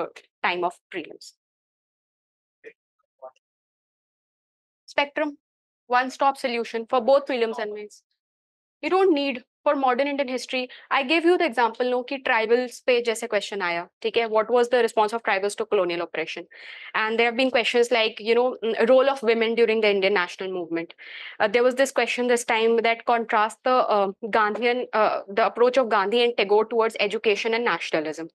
B: time of prelims
A: Spectrum one stop solution for both prelims and mains you don't need for modern Indian history I gave you the example no कि ट्राइबल्स पे जैसे क्वेश्चन आया ठीक है what was the response of tribals to colonial operation and there have been questions like you know role of women during the Indian national movement there was this question this time that contrast the Gandhian the approach of Gandhi and Tagore towards education and nationalism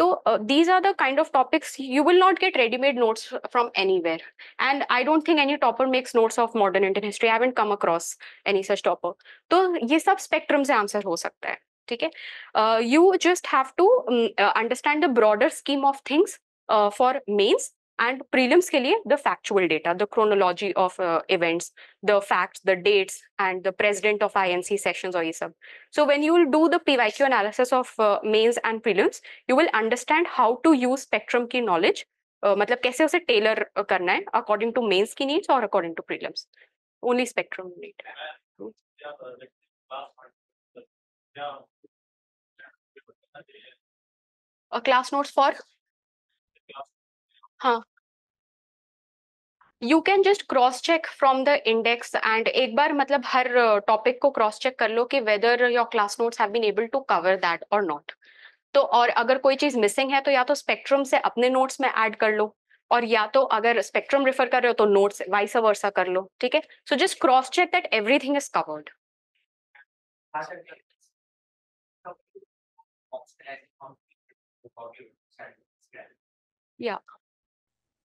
A: so uh, these are the kind of topics you will not get ready-made notes from anywhere. And I don't think any topper makes notes of modern Indian history. I haven't come across any such topper. So these सब spectrums answer हो सकता है. ठीक uh, You just have to um, uh, understand the broader scheme of things uh, for mains and prelims ke liye the factual data the chronology of uh, events the facts the dates and the president of inc sessions or sub. so when you do the pyq analysis of uh, mains and prelims you will understand how to use spectrum key knowledge uh, matlab kaise use tailor uh, karna according to mains ki needs or according to prelims only spectrum
B: data A class notes for हाँ you
A: can just cross check from the index and एक बार मतलब हर टॉपिक को क्रॉस चेक कर लो कि whether your class notes have been able to cover that और नॉट तो और अगर कोई चीज मिसिंग है तो या तो स्पेक्ट्रम से अपने नोट्स में ऐड कर लो और या तो अगर स्पेक्ट्रम रेफर कर रहे हो तो नोट्स वाइस वर्सा कर लो ठीक है so just cross check that everything is covered या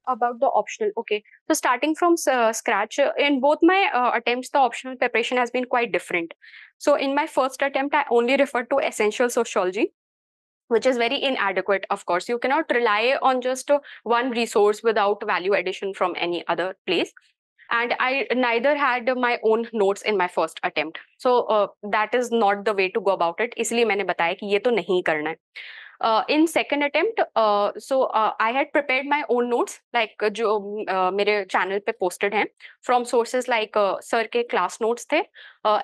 A: about the optional okay so starting from uh, scratch uh, in both my uh, attempts the optional preparation has been quite different so in my first attempt i only referred to essential sociology which is very inadequate of course you cannot rely on just uh, one resource without value addition from any other place and i neither had my own notes in my first attempt so uh, that is not the way to go about it इसलिए मैंने बताया कि ये तो नहीं करना है uh, in second attempt uh, so uh, i had prepared my own notes like uh, जो mm, uh, मेरे चैनल पे पोस्टेड हैं फ्रॉम सोर्सेज लाइक सर के क्लास नोट्स थे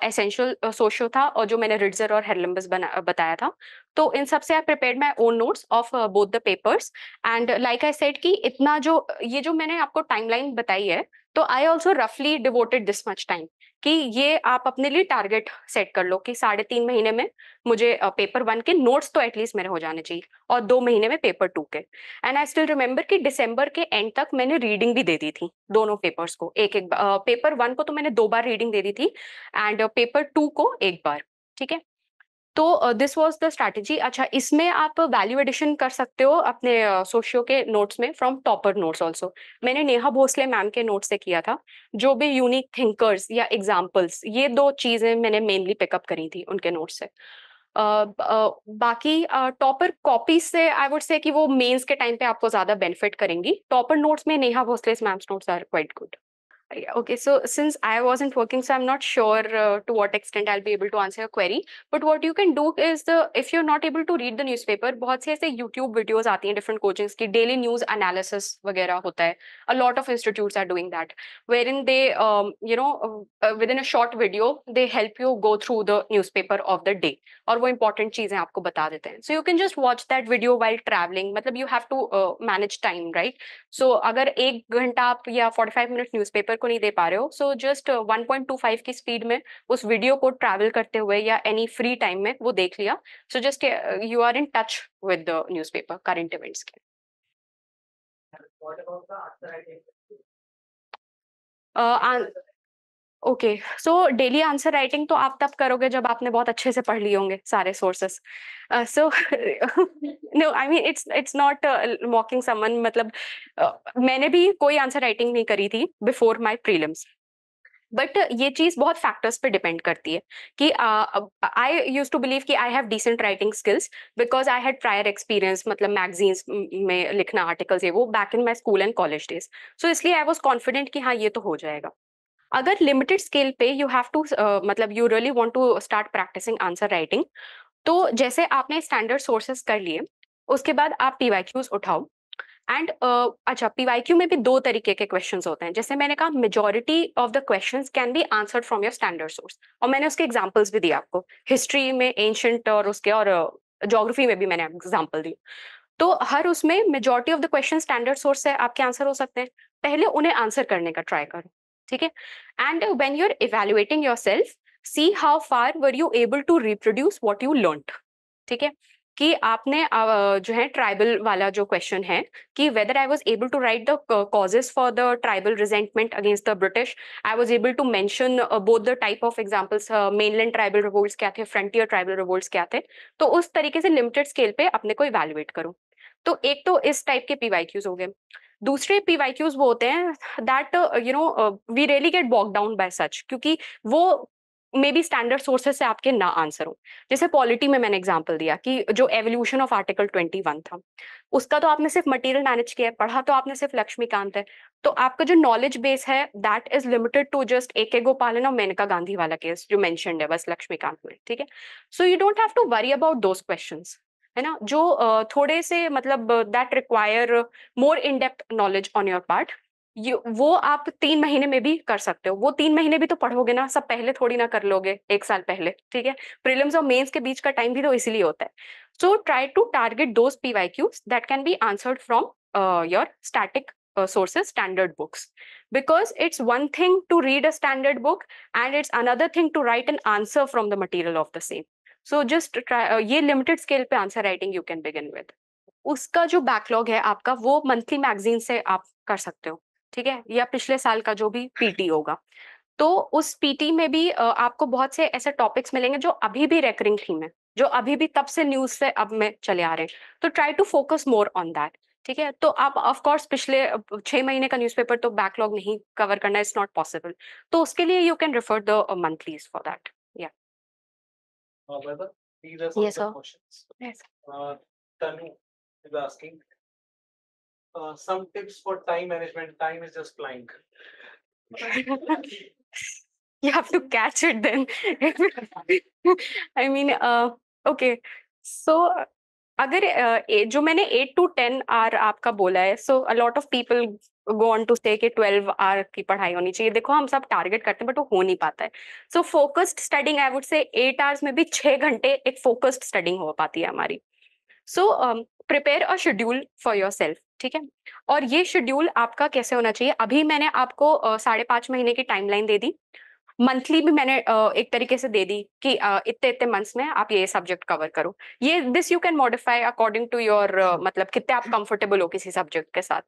A: एसेंशियल uh, सोशो था और जो मैंने रिडजर और हेरलम्बस बताया था तो इन सब से I prepare my own notes of both the papers and like I said कि इतना जो ये जो मैंने आपको टाइमलाइन बताई है तो आई ऑल्सो रफली डिवोटेड दिस मच टाइम कि ये आप अपने लिए टारगेट सेट कर लो कि साढ़े तीन महीने में मुझे पेपर वन के नोट्स तो एटलीस्ट मेरे हो जाने चाहिए और दो महीने में पेपर टू के एंड आई स्टिल रिमेम्बर कि दिसंबर के एंड तक मैंने रीडिंग भी दे दी थी दोनों पेपर्स को एक एक पेपर वन को तो मैंने दो बार रीडिंग दे दी थी एंड पेपर टू को एक बार ठीक है तो दिस वॉज द स्ट्रैटेजी अच्छा इसमें आप वैल्यू एडिशन कर सकते हो अपने सोशियो के नोट्स में फ्रॉम टॉपर नोट्स ऑल्सो मैंने नेहा भोसले मैम के नोट से किया था जो भी यूनिक थिंकर्स या एग्जाम्पल्स ये दो चीज़ें मैंने मेनली पिकअप करी थी उनके नोट्स से Uh, uh, बाकी टॉपर uh, कॉपी से आई वुड से कि वो मेंस के टाइम पे आपको ज्यादा बेनिफिट करेंगी टॉपर नोट्स में Neha Bhosle ma'am's notes are quite good Yeah, okay, so since I wasn't working, so I'm not sure uh, to what extent I'll be able to answer your query. But what you can do is the if you're not able to read the newspaper, बहुत से ऐसे YouTube videos आती हैं different coachings की daily news analysis वगैरह होता है. A lot of institutes are doing that, wherein they um, you know uh, within a short video they help you go through the newspaper of the day और वो important चीजें आपको बता देते हैं. So you can just watch that video while traveling. मतलब you have to uh, manage time, right? So अगर एक घंटा आप या 45 minutes newspaper को नहीं दे पा रहे हो सो जस्ट 1.25 की स्पीड में उस वीडियो को ट्रैवल करते हुए या एनी फ्री टाइम में वो देख लिया so just you are in touch with the newspaper current events के uh, okay so daily answer writing तो आप तब करोगे जब आपने बहुत अच्छे से पढ़ लिए होंगे सारे sources so no I mean it's it's not walking summon मतलब uh, मैंने भी कोई आंसर राइटिंग नहीं करी थी बिफोर माय प्रीलिम्स बट ये चीज बहुत फैक्टर्स पे डिपेंड करती है कि आई यूज टू बिलीव कि I have decent writing skills because I had prior experience मतलब मैगजीन्स में लिखना आर्टिकल्स है वो back in my school and college days so इसलिए आई वॉज कॉन्फिडेंट कि हाँ ये तो हो जाएगा अगर लिमिटेड स्केल पे यू हैव टू मतलब you really want to start practising answer writing तो जैसे आपने स्टैंडर्ड सोर्सेस कर लिए उसके बाद आप पी उठाओ एंड uh, अच्छा क्यू में भी दो तरीके के क्वेश्चन होते हैं जैसे मैंने कहा majority of the question can be answered from your standard source और मैंने उसके एग्जाम्पल्स भी दिए आपको हिस्ट्री में एंशंट और उसके और जोग्राफी uh, में भी मैंने एग्जाम्पल दिए तो हर उसमें majority of the question standard source से आपके आंसर हो सकते हैं पहले उन्हें आंसर करने का ट्राई करो ठीक है and when you are evaluating your self see how far were you able to reproduce what you learn ठीक है कि आपने जो है ट्राइबल वाला जो क्वेश्चन है कि whether I was able to write the causes for the tribal resentment against the British I was able to mention both the type of examples mainland tribal revolt क्या थे फ्रंटियर ट्राइबल रिवोल्ट क्या थे तो उस तरीके से लिमिटेड स्केल पे अपने को इवेल्युएट करूँ तो एक तो इस टाइप के पीवाईक्यूज हो गए दूसरे पीवाईक्यूज वो होते हैं that you know we really get bogged down by such क्योंकि वो मे बी स्टैंडर्ड सोर्सेस से आपके ना आंसर हो जैसे पॉलिटी में मैंने एग्जाम्पल दिया कि जो एवोल्यूशन ऑफ आर्टिकल 21 था उसका तो आपने सिर्फ मटेरियल मैनेज किया है पढ़ा तो आपने सिर्फ लक्ष्मीकांत है तो आपका जो नॉलेज बेस है that is limited to just A K Gopal और मेनका गांधी वाला केस जो मैंशन है बस लक्ष्मीकांत में ठीक है so you don't have to worry about those question है ना जो थोड़े से मतलब that require more in depth knowledge on your part ये वो आप तीन महीने में भी कर सकते हो वो तीन महीने भी तो पढ़ोगे ना सब पहले थोड़ी ना कर लोगे एक साल पहले ठीक है प्रिलिम्स और मेंस के बीच का टाइम भी तो इसीलिए होता है so try to target those P Y Qs that can be answered from your static sources standard books because it's one thing to read a standard book and it's another thing to write an answer from the material of the same so just uh, ये लिमिटेड स्केल पे answer writing you can begin with उसका जो बैकलॉग है आपका वो मंथली मैगजीन से आप कर सकते हो ठीक है या पिछले साल का जो भी पीटी होगा तो उस पीटी में भी आपको बहुत से ऐसे टॉपिक्स मिलेंगे जो अभी भी रेकरिंग थीम है जो अभी भी तब से न्यूज से अब में चले आ रहे हैं तो try to focus more on that ठीक है तो आप ऑफ कोर्स पिछले छह महीने का न्यूज़पेपर तो बैकलॉग नहीं कवर करना इज नॉट पॉसिबल तो उसके लिए you can refer the monthlies for that
D: However, these are some yes, sir. questions. Yes. Uh, Tanu is asking uh, some tips for time management. Time is just flying.
A: you have to catch it then. I mean, uh, okay. So अगर जो मैंने एट टू टेन आर आपका बोला है so a lot of people go on to say के ट्वेल्व आवर की पढ़ाई होनी चाहिए देखो हम सब टारगेट करते हैं बट वो हो नहीं पाता है so focused studying I would say eight hours में भी छह घंटे एक फोकस्ड स्टडिंग हो पाती है हमारी so prepare a schedule for yourself ठीक है और ये शेड्यूल आपका कैसे होना चाहिए अभी मैंने आपको साढ़े पाँच महीने की टाइमलाइन दे दी मंथली भी मैंने एक तरीके से दे दी कि इतने इतने मंथ्स में आप ये सब्जेक्ट कवर करो ये this you can modify according to your मतलब कितने आप कंफर्टेबल हो किसी सब्जेक्ट के साथ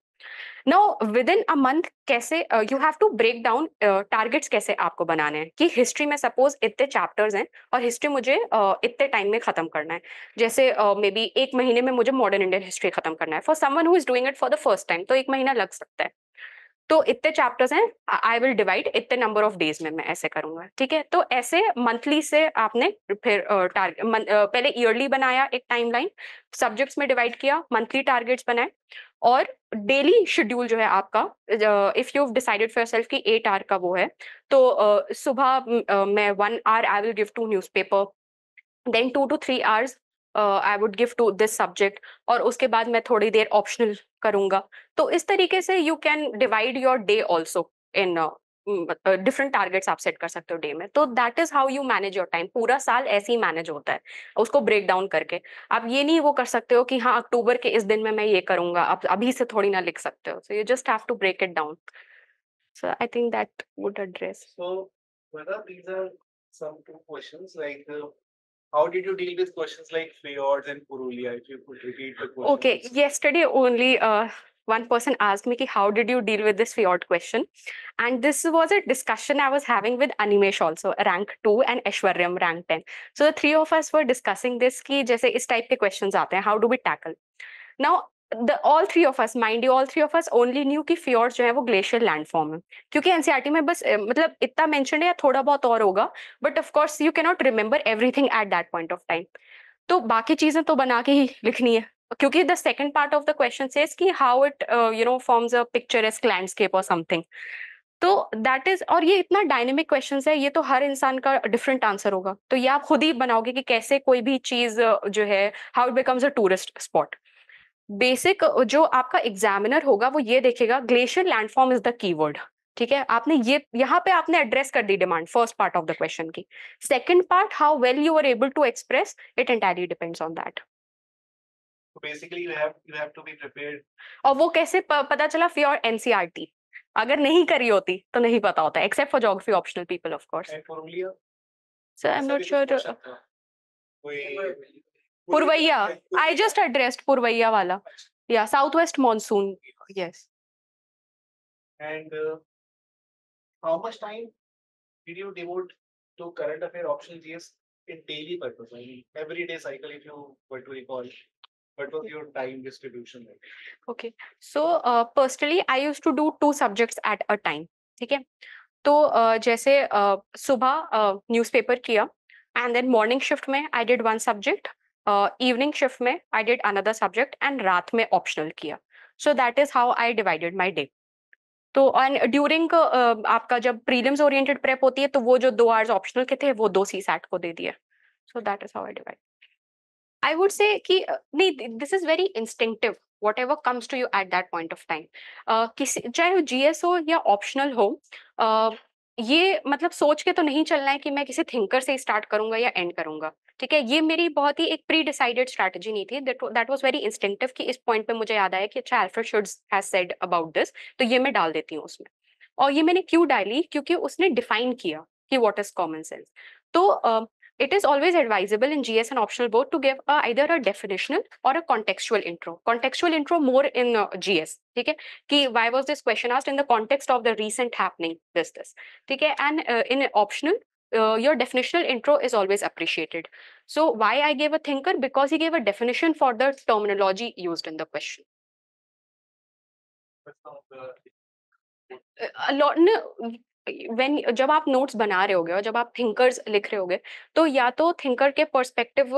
A: now within a month कैसे you have to break down targets कैसे आपको बनाने हैं कि हिस्ट्री में सपोज इतने चैप्टर्स हैं और हिस्ट्री मुझे uh, इतने टाइम में खत्म करना है जैसे मे uh, बी एक महीने में मुझे मॉडर्न इंडियन हिस्ट्री खत्म करना है for someone who is doing it for the first time तो एक महीना लग सकता है तो इतने चैप्टर्स हैं आई विल डिवाइड इतने नंबर ऑफ डेज में मैं ऐसे करूंगा ठीक है तो ऐसे मंथली से आपने फिर टारगेट पहले ईयरली बनाया एक टाइमलाइन सब्जेक्ट्स में डिवाइड किया मंथली टारगेट्स बनाए और डेली शेड्यूल जो है आपका if you decided for self की एट आवर का वो है तो सुबह मैं one hour I will give to newspaper then two to three hours I would give to this subject और उसके बाद मैं थोड़ी देर ऑप्शनल करूंगा तो इस तरीके से you can divide your day also in different targets आप सेट कर सकते हो डे में तो that is how you manage your time पूरा साल ऐसे ही मैनेज होता है उसको ब्रेक डाउन करके आप ये नहीं वो कर सकते हो कि हाँ अक्टूबर के इस दिन में मैं ये करूंगा आप अभी से थोड़ी ना लिख सकते हो so you just have to break it down so I think that would address
D: so मतलब these are some two questions like uh, how did you deal with questions like fjords and purulia? If you could repeat the question.
A: Okay, yesterday only uh, one person asked me, how did you deal with this fjord question? And this was a discussion I was having with Animesh also, rank 2 and Ashwarya rank 10. So the three of us were discussing this, ki jaise is type ke questions aate hain, how do we tackle? Now, the all three of us mind you all three of us only new की फ्योर्स जो है वो ग्लेशियर लैंडफॉर्म है क्योंकि एनसीआरटी e में बस मतलब इतना मेंशन है या थोड़ा बहुत और होगा but of course you cannot remember everything at that point of time तो बाकी चीजें तो बना के ही लिखनी है क्योंकि the second part of the question से how it you know forms a picturesque landscape और समथिंग तो दैट इज और ये इतना डायनेमिक क्वेश्चन है ये तो हर इंसान का डिफरेंट आंसर होगा तो ये आप खुद ही बनाओगे कि कैसे कोई भी चीज जो है how it becomes a tourist spot basic जो आपका एग्जामिनर होगा वो ये देखेगा glacier landform is the keyword ठीक है आपने ये यहाँ पे आपने एड्रेस कर दी demand first part of the question की second part how well you are able to express it entirely depends on that और वो कैसे पता चला फॉर एनसीईआरटी e अगर नहीं करी होती तो नहीं पता होता except for geography optional people of course sir I am not sure purvaiya I just addressed पुरवैया वाला
B: या south west monsoon yes
D: and how much time did you devote to current affair option GS in
E: daily purpose I mean everyday cycle if you were to recall
A: okay so personally I use to do two subjects at a time ठीक है तो uh, जैसे uh, सुबह न्यूज़पेपर uh, किया एंड देन मॉर्निंग शिफ्ट में I did one subject evening shift में I did another subject and रात में ऑप्शनल किया so that is how I divided my day तो एंड ड्यूरिंग आपका जब प्रीलिम्स ओरिएंटेड प्रेप होती है तो वो जो दो आवर्स ऑप्शनल के थे वो दो सी सैट को दे दिए so that is how I divide I would say कि नहीं this is very instinctive whatever comes to you at that point of time किसी चाहे वो एस हो या ऑप्शनल हो uh, ये मतलब सोच के तो नहीं चलना है कि मैं किसी थिंकर से स्टार्ट करूंगा या एंड करूंगा ठीक है ये मेरी बहुत ही एक प्री डिसाइडेड स्ट्रेटजी नहीं थी दैट वाज वेरी इंस्टिंक्टिव कि इस पॉइंट पे मुझे याद आया कि अच्छा Alfred Schutz has said about this तो ये मैं डाल देती हूँ उसमें और ये मैंने क्यों डाली क्योंकि उसने डिफाइन किया कि वॉट इज कॉमन सेंस तो It is always advisable in GS and optional both to give a, either a definitional or a contextual intro. Contextual intro more in uh, GS. Okay? Ki, why was this question asked in the context of the recent happening? This, this. Okay? And uh, in optional, uh, your definitional intro is always appreciated. So why I gave a thinker? Because he gave a definition for the terminology used in the
B: question. Uh, a lot, no,
A: when जब आप नोट्स बना रहे होगे और जब आप थिंकर्स लिख रहे होगे तो या तो थिंकर के पर्सपेक्टिव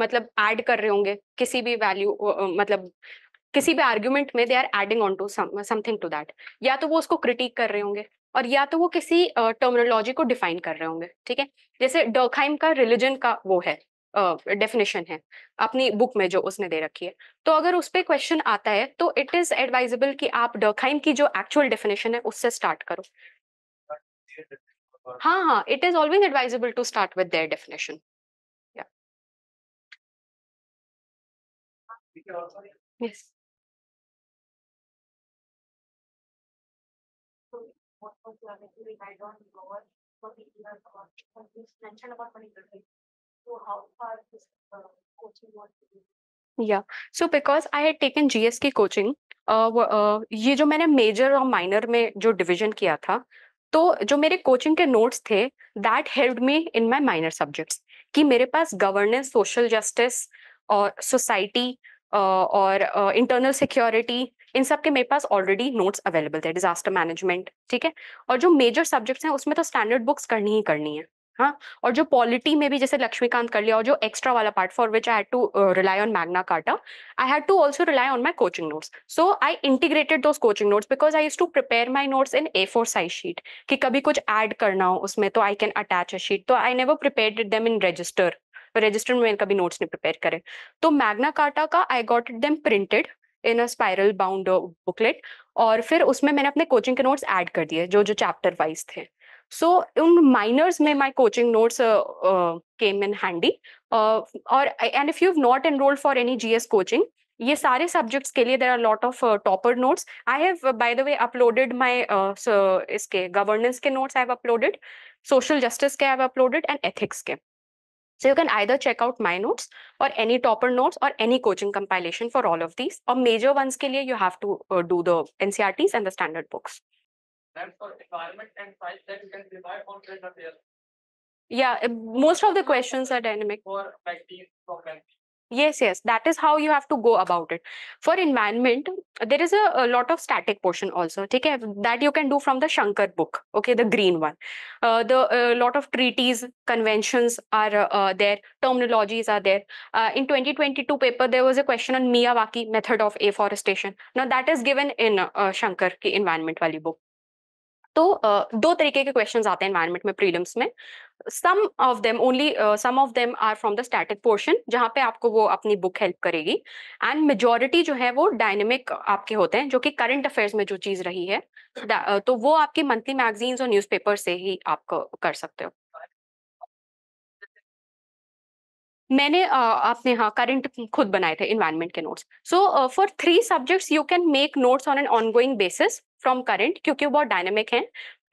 A: मतलब ऐड कर रहे होंगे किसी भी वैल्यू मतलब किसी भी आर्ग्यूमेंट में they are adding on to something to that या तो वो उसको क्रिटिक कर रहे होंगे और या तो वो किसी टर्मिनोलॉजी uh, को डिफाइन कर रहे होंगे ठीक है जैसे डोखाइम का रिलीजन का वो है डेफिनेशन uh, है अपनी बुक में जो उसने दे रखी है तो अगर उस पर क्वेश्चन आता है तो इट इज एडवाइजेबल कि आप डोखाइम की जो एक्चुअल डेफिनेशन है उससे स्टार्ट करो हाँ हाँ it is always advisable to start with their definition या so because I I had taken की कोचिंग uh, uh, ये जो मैंने मेजर और माइनर में जो डिवीजन किया था तो जो मेरे कोचिंग के नोट्स थे that help me in my minor subjects कि मेरे पास गवर्नेंस सोशल जस्टिस और सोसाइटी और इंटरनल सिक्योरिटी इन सब के मेरे पास ऑलरेडी नोट्स अवेलेबल थे डिजास्टर मैनेजमेंट ठीक है और जो मेजर सब्जेक्ट्स हैं उसमें तो स्टैंडर्ड बुक्स करनी ही करनी है हाँ और जो पॉलिटी में भी जैसे लक्ष्मीकांत कर लिया और जो एक्स्ट्रा वाला part for which I to rely on Magna Carta I had to also rely on my coaching notes so I integrated those coaching notes because I use to prepare my notes in A four size sheet कि कभी कुछ ऐड करना हो उसमें तो I can attach a sheet तो I never prepare them in register register में कभी नोट्स नहीं प्रिपेयर करे तो मैग्ना कार्टा का I got it them printed in a spiral bound booklet और फिर उसमें मैंने अपने कोचिंग के नोट्स ऐड कर दिए जो जो चैप्टर वाइज थे So in minors, my coaching notes uh, uh, came in handy. Uh, and if you've not enrolled for any GS coaching, ये सारे सब्जेक्ट्स के लिए there are lot of topper notes I have by the way uploaded my इसके गवर्नेंस के notes I have uploaded social justice के I have uploaded and ethics के So you can either check out my notes or any topper notes or any coaching compilation for all of these. Or major ones, ke liye, you have to do the NCRTs and the standard books.
D: That's for environment and price that you can rely on when affairs.
A: Yeah, uh, most of the questions are dynamic. For vaccines, for vaccines yes yes that is how you have to go about it for environment there is a, a lot of static portion also okay that you can do from the shankar book okay the green one uh, the uh, lot of treaties conventions are uh, uh there terminologies are there uh, in 2022 paper there was a question on miyawaki method of afforestation now that is given in shankar ki environment wali book तो दो तरीके के क्वेश्चंस आते हैं एनवायरमेंट में प्रीलिम्स में some of them only some of them are from the static portion जहां पे आपको वो अपनी बुक हेल्प करेगी एंड मेजोरिटी जो है वो डायनेमिक आपके होते हैं जो कि करंट अफेयर्स में जो चीज रही है तो वो आपकी मंथली मैगजीन्स और न्यूज़पेपर से ही आप कर सकते हो मैंने आपने हाँ करंट खुद बनाए थे इन्वायरमेंट के notes so for three subjects you can make notes on an ongoing basis from current क्योंकि वो बहुत डायनेमिक हैं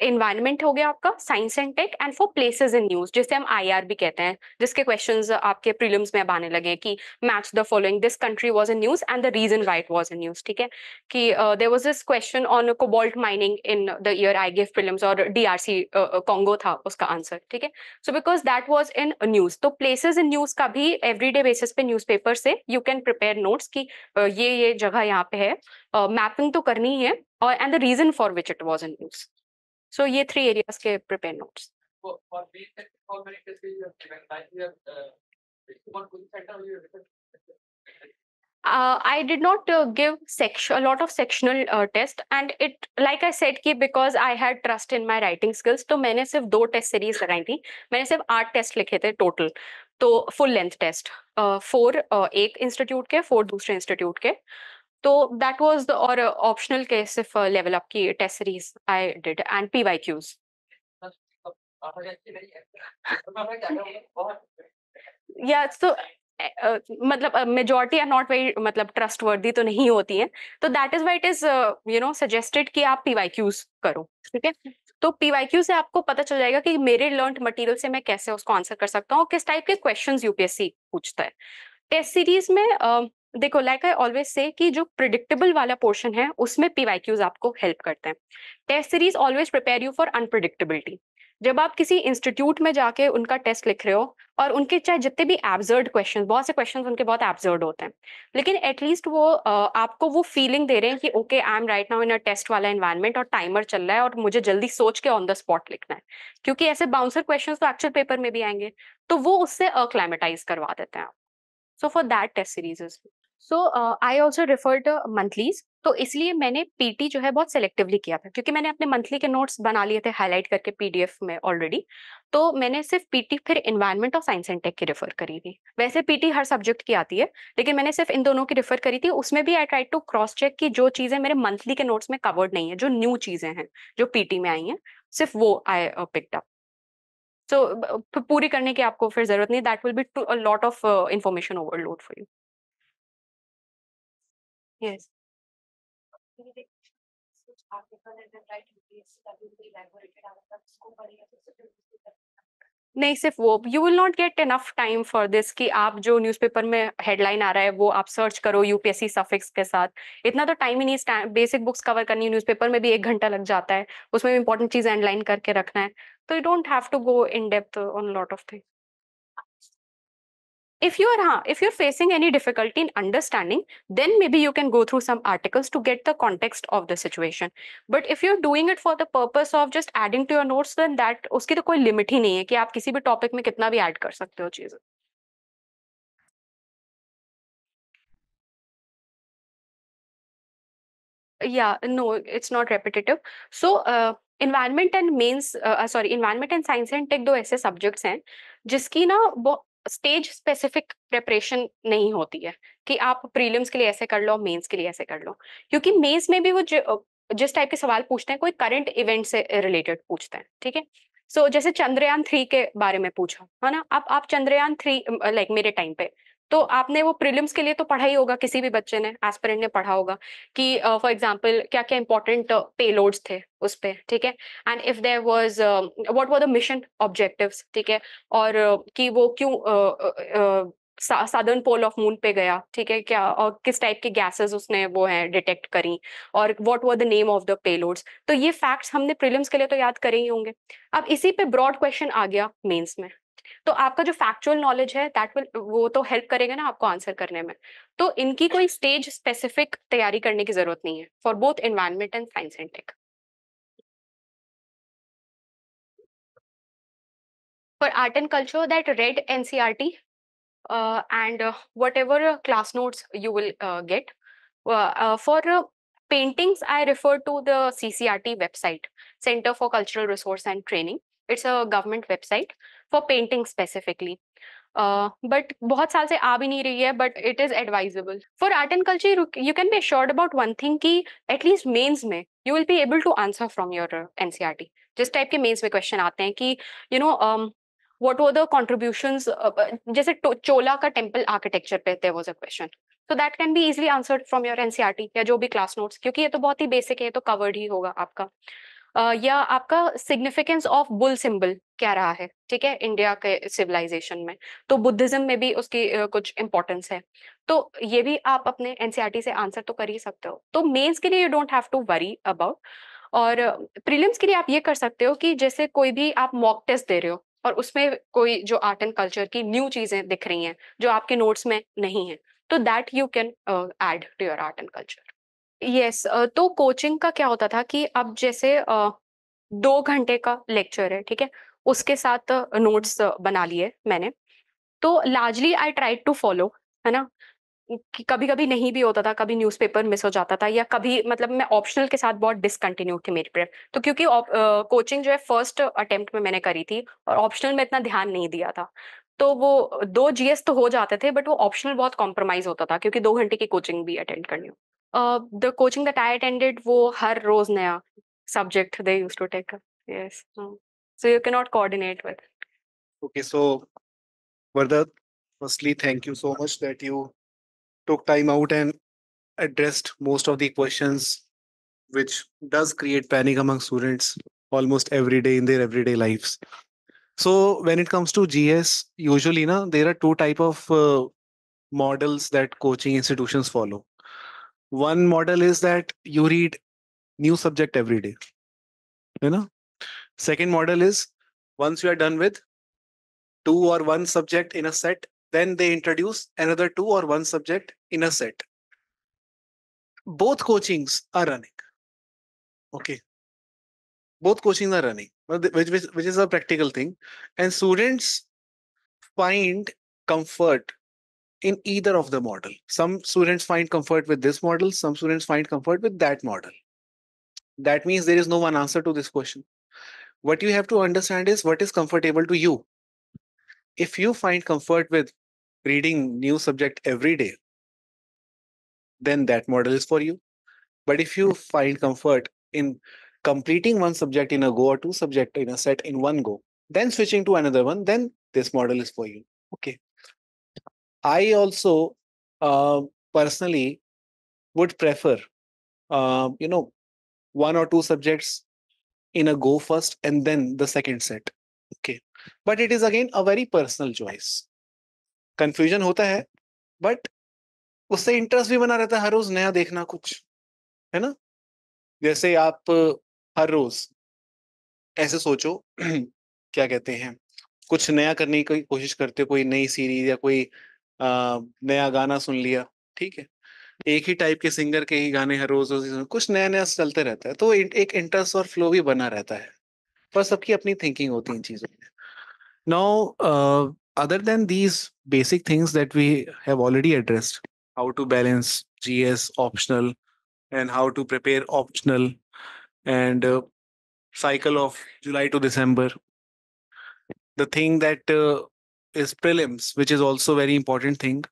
A: इन्वायरमेंट हो गया आपका science and tech and for places in news जिसे हम आई भी कहते हैं जिसके क्वेश्चन आपके प्रीलिम्स में अब आने लगे कि match the following this country was in news and the reason why it was in news ठीक है कि there was this question on cobalt mining in the year I give prelims और डीआरसी कॉन्गो था उसका आंसर ठीक है so because that was in news तो प्लेसेज इन न्यूज का भी एवरीडे बेसिस पे न्यूज से यू कैन प्रिपेयर नोट्स की ये ये जगह यहाँ पे है मैपिंग uh, तो करनी ही है and the reason for which it was in news so so, ये थ्री एरियाज के prepare notes Uh, I did not uh, give section, a lot of sectional uh, test and it like I said ki because I had trust in my writing skills तो मैंने सिर्फ दो टेस्ट सीरीज लगाई थी मैंने सिर्फ आठ टेस्ट लिखे थे टोटल तो फुल लेंथ टेस्ट फोर एक इंस्टीट्यूट के फोर दूसरे इंस्टीट्यूट के तो दैट वॉज और ऑप्शनल के सिर्फ लेवल if की test series I test series I did and PYQs. yeah, uh, मतलब मेजोरिटी आर नॉट वेरी मतलब वर्दी तो नहीं होती है तो that is why it is you know suggested कि आप पी वाई क्यूज करो ठीक है तो क्यू से आपको पता चल जाएगा कि मेरे लर्न मटेरियल से मैं कैसे उसको आंसर कर सकता हूँ किस टाइप के क्वेश्चन यूपीएससी पूछता है टेस्ट सीरीज में uh, देखो लाइक आई ऑलवेज से कि जो प्रिडिक्टेबल वाला पोर्शन है उसमें पीवाईक्यूज आपको हेल्प करते हैं test series always prepare you for unpredictability जब आप किसी इंस्टीट्यूट में जाके उनका टेस्ट लिख रहे हो और उनके चाहे जितने भी एब्जर्ड क्वेश्चन बहुत से क्वेश्चन उनके बहुत एब्जर्ड होते हैं लेकिन एटलीस्ट वो आपको वो फीलिंग दे रहे हैं कि okay I am right now in a test वाला एनवायरनमेंट और टाइमर चल रहा है और मुझे जल्दी सोच के ऑन द स्पॉट लिखना है क्योंकि ऐसे बाउंसर क्वेश्चन तो एक्चुअल पेपर में भी आएंगे तो वो उससे अक्लाइमेटाइज करवा देते हैं आप so for that test series is so I also refer to monthlies तो इसलिए मैंने पीटी जो है बहुत सेलेक्टिवली किया था क्योंकि मैंने अपने मंथली के नोट्स बना लिए थे हाईलाइट करके पीडीएफ में ऑलरेडी तो मैंने सिर्फ पीटी फिर environment of science and tech की रेफर करी थी वैसे पीटी हर सब्जेक्ट की आती है लेकिन मैंने सिर्फ इन दोनों की रेफर करी थी उसमें भी I try to cross check की जो चीजें मेरे मंथली के नोट्स में कवर्ड नहीं है जो न्यू चीजें हैं जो पीटी में आई हैं सिर्फ वो आई पिकडअप अप सो पूरी करने की आपको फिर जरूरत नहीं that
B: will be too lot of information overload for you Yes.
A: नहीं सिर्फ वो you will not get enough time for this कि आप जो न्यूज़पेपर में हेडलाइन आ रहा है वो आप सर्च करो यूपीएससी सफिक्स के साथ इतना तो टाइम ही नहीं बेसिक बुक्स कवर करनी है न्यूज़पेपर में भी एक घंटा लग जाता है उसमें भी इंपॉर्टेंट चीज़ एंडलाइन करके रखना है तो you don't have to go in depth on lot of things if you are if you're facing any difficulty in understanding then maybe you can go through some articles to get the context of the situation but if you're doing it for the purpose of just adding to your notes then that उसकी तो कोई limit ही नहीं है कि आप किसी भी topic में कितना भी add कर सकते हो चीजें yeah no it's not repetitive so uh, environment and means, uh, sorry environment and science and tech दो ऐसे subjects हैं जिसकी ना स्टेज स्पेसिफिक प्रिपरेशन नहीं होती है कि आप प्रीलिम्स के लिए ऐसे कर लो मेंस के लिए ऐसे कर लो क्योंकि मेंस में भी वो जिस टाइप के सवाल पूछते हैं कोई करंट इवेंट से रिलेटेड पूछते हैं ठीक है सो so, जैसे चंद्रयान थ्री के बारे में पूछा है ना अब आप चंद्रयान थ्री लाइक मेरे टाइम पे तो आपने वो प्रीलिम्स के लिए तो पढ़ा ही होगा किसी भी बच्चे ने एस्पिरेंट ने पढ़ा होगा कि फॉर एग्जांपल क्या क्या इंपॉर्टेंट पेलोड्स थे उस पर ठीक है and if there was what were the mission objective ठीक है और uh, कि वो क्यों uh, पोल ऑफ मून पे गया ठीक है क्या और किस टाइप के गैसेस उसने वो है डिटेक्ट करी और what were the name of the payloads तो ये फैक्ट्स हमने प्रिलिम्स के लिए तो याद करे ही होंगे अब इसी पे ब्रॉड क्वेश्चन आ गया मेन्स में तो आपका जो फैक्चुअल नॉलेज है दैट विल वो तो हेल्प करेगा ना आपको आंसर करने में तो इनकी कोई स्टेज स्पेसिफिक तैयारी करने की जरूरत नहीं है for both environment and science and tech
B: for art and culture that red T
A: and whatever class notes you will get for paintings i refer to the ccrt website center for cultural resource and training it's a government website for painting specifically but बहुत साल से आ भी नहीं रही है but it is advisable for art and culture you can be assured about one thing की एटलीस्ट मेन्स में you will be able to answer from your T जिस टाइप के मेन्स में क्वेश्चन आते हैं कि यू नो वट वो द कॉन्ट्रीब्यूशन जैसे चोला का टेम्पल आर्किटेक्चर पे थे वॉज अ क्वेश्चन तो that can be easily answered from your NCERT या जो भी क्लास नोट्स क्योंकि ये तो बहुत ही बेसिक है तो कवर्ड ही होगा आपका या आपका सिग्निफिकेंस ऑफ बुल सिंबल क्या रहा है ठीक है इंडिया के सिविलाइजेशन में तो बुद्धिज्म में भी उसकी कुछ इंपॉर्टेंस है तो ये भी आप अपने एनसीआरटी e से आंसर तो कर ही सकते हो तो मेंस के लिए you don't have to worry about और प्रीलिम्स के लिए आप ये कर सकते हो कि जैसे कोई भी आप मॉक टेस्ट दे रहे हो और उसमें कोई जो आर्ट एंड कल्चर की न्यू चीजें दिख रही हैं जो आपके नोट्स में नहीं है तो that you can add to your art and culture yes तो कोचिंग का क्या होता था कि अब जैसे दो घंटे का लेक्चर है ठीक है उसके साथ नोट्स बना लिए मैंने तो largely I try to follow है ना कि कभी कभी नहीं भी होता था कभी न्यूज़पेपर मिस हो जाता था या कभी मतलब मैं ऑप्शनल के साथ बहुत डिसकंटिन्यू थी मेरी प्रेप तो क्योंकि कोचिंग जो है फर्स्ट अटेम्प्ट में मैंने करी थी और ऑप्शनल में इतना ध्यान नहीं दिया था तो वो दो जीएस तो हो जाते थे बट वो ऑप्शनल बहुत कॉम्प्रोमाइज होता था क्योंकि दो घंटे की कोचिंग भी अटेंड करनी the coaching that I attended वो हर रोज नया subject they use to take up yes so you cannot coordinate with
E: okay so Varda firstly thank you so much that you took time out and addressed most of the questions which does create panic among students almost every day in their everyday lives so when it comes to gs usually na, there are two type of uh, models that coaching institutions follow one model is that you read new subject every day you know second model is once you are done with two or one subject in a set then they introduce another two or one subject in a set both coachings are running okay both coachings are running which, which, which is a practical thing and students find comfort in either of the model. Some students find comfort with this model, some students find comfort with that model. That means there is no one answer to this question. What you have to understand is what is comfortable to you. If you find comfort with reading new subject every day, then that model is for you. But if you find comfort in completing one subject in a go or two subject in a set in one go, then switching to another one, then this model is for you. Okay. I also uh, personally would prefer, uh, you know, one or two subjects in a go first and then the second set. Okay. But it is again a very personal choice. Confusion hota hai, but उससे इंटरेस्ट भी बना रहता है हर रोज नया देखना कुछ है ना
C: जैसे आप
E: हर रोज ऐसे सोचो क्या कहते हैं कुछ नया करने की कोशिश करते हो कोई नई सीरीज या कोई नया गाना सुन लिया ठीक है एक ही टाइप के सिंगर के ही गाने हैं रोज रोज कुछ नया नया चलते रहता है तो एक इंटरेस्ट और फ्लो भी बना रहता है पर सबकी अपनी थिंकिंग होती है इन चीजों में now other than these basic things that we have already addressed how to balance G optional and how to prepare optional and cycle of July to December the thing that is prelims, which is also very important thing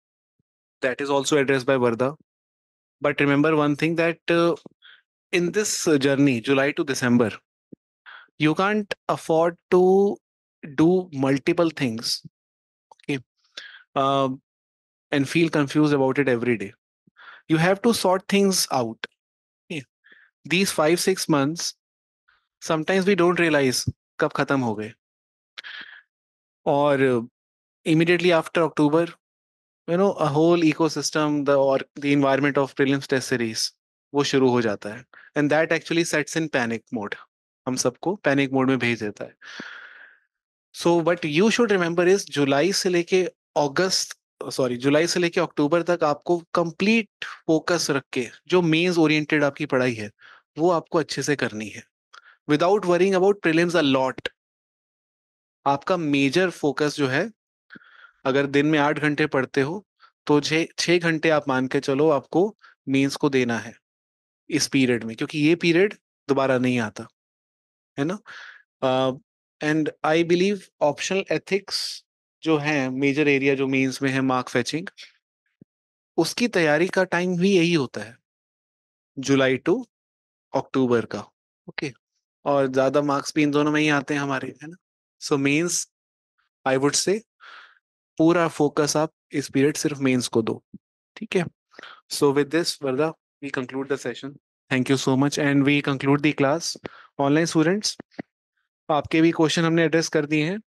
E: that is also addressed by Varda. But remember one thing that uh, in this journey, July to December, you can't afford to do multiple things okay, uh, and feel confused about it every day. You have to sort things out. Okay. These five, six months, sometimes we don't realize कब खत्म हो गए और immediately after October, you know, a whole ecosystem, the or the environment of prelims test series, वो शुरू हो जाता है and that actually sets in panic mode हम सबको पैनिक मोड में भेज देता है so but you should remember is जुलाई से लेके अगस्त सॉरी जुलाई से लेके अक्टूबर तक आपको कंप्लीट फोकस रख के जो मेन्स ओरिएंटेड आपकी पढ़ाई है वो आपको अच्छे से करनी है without worrying about prelims a lot आपका मेजर फोकस जो है अगर दिन में आठ घंटे पढ़ते हो तो छः घंटे आप मान के चलो आपको मीन्स को देना है इस पीरियड में क्योंकि ये पीरियड दोबारा नहीं आता है ना and I believe optional ethics जो है मेजर एरिया जो मेंस में है मार्क फेचिंग उसकी तैयारी का टाइम भी यही होता है जुलाई टू अक्टूबर का
C: ओके okay.
E: और ज्यादा मार्क्स भी इन दोनों में ही आते हैं हमारे है ना सो मेंस आई वुड से पूरा फोकस आप इस पीरियड सिर्फ मेंस को दो ठीक है सो विद दिस वर्दा we conclude the session thank you so much and we conclude the class online students आपके भी क्वेश्चन हमने एड्रेस कर दिए हैं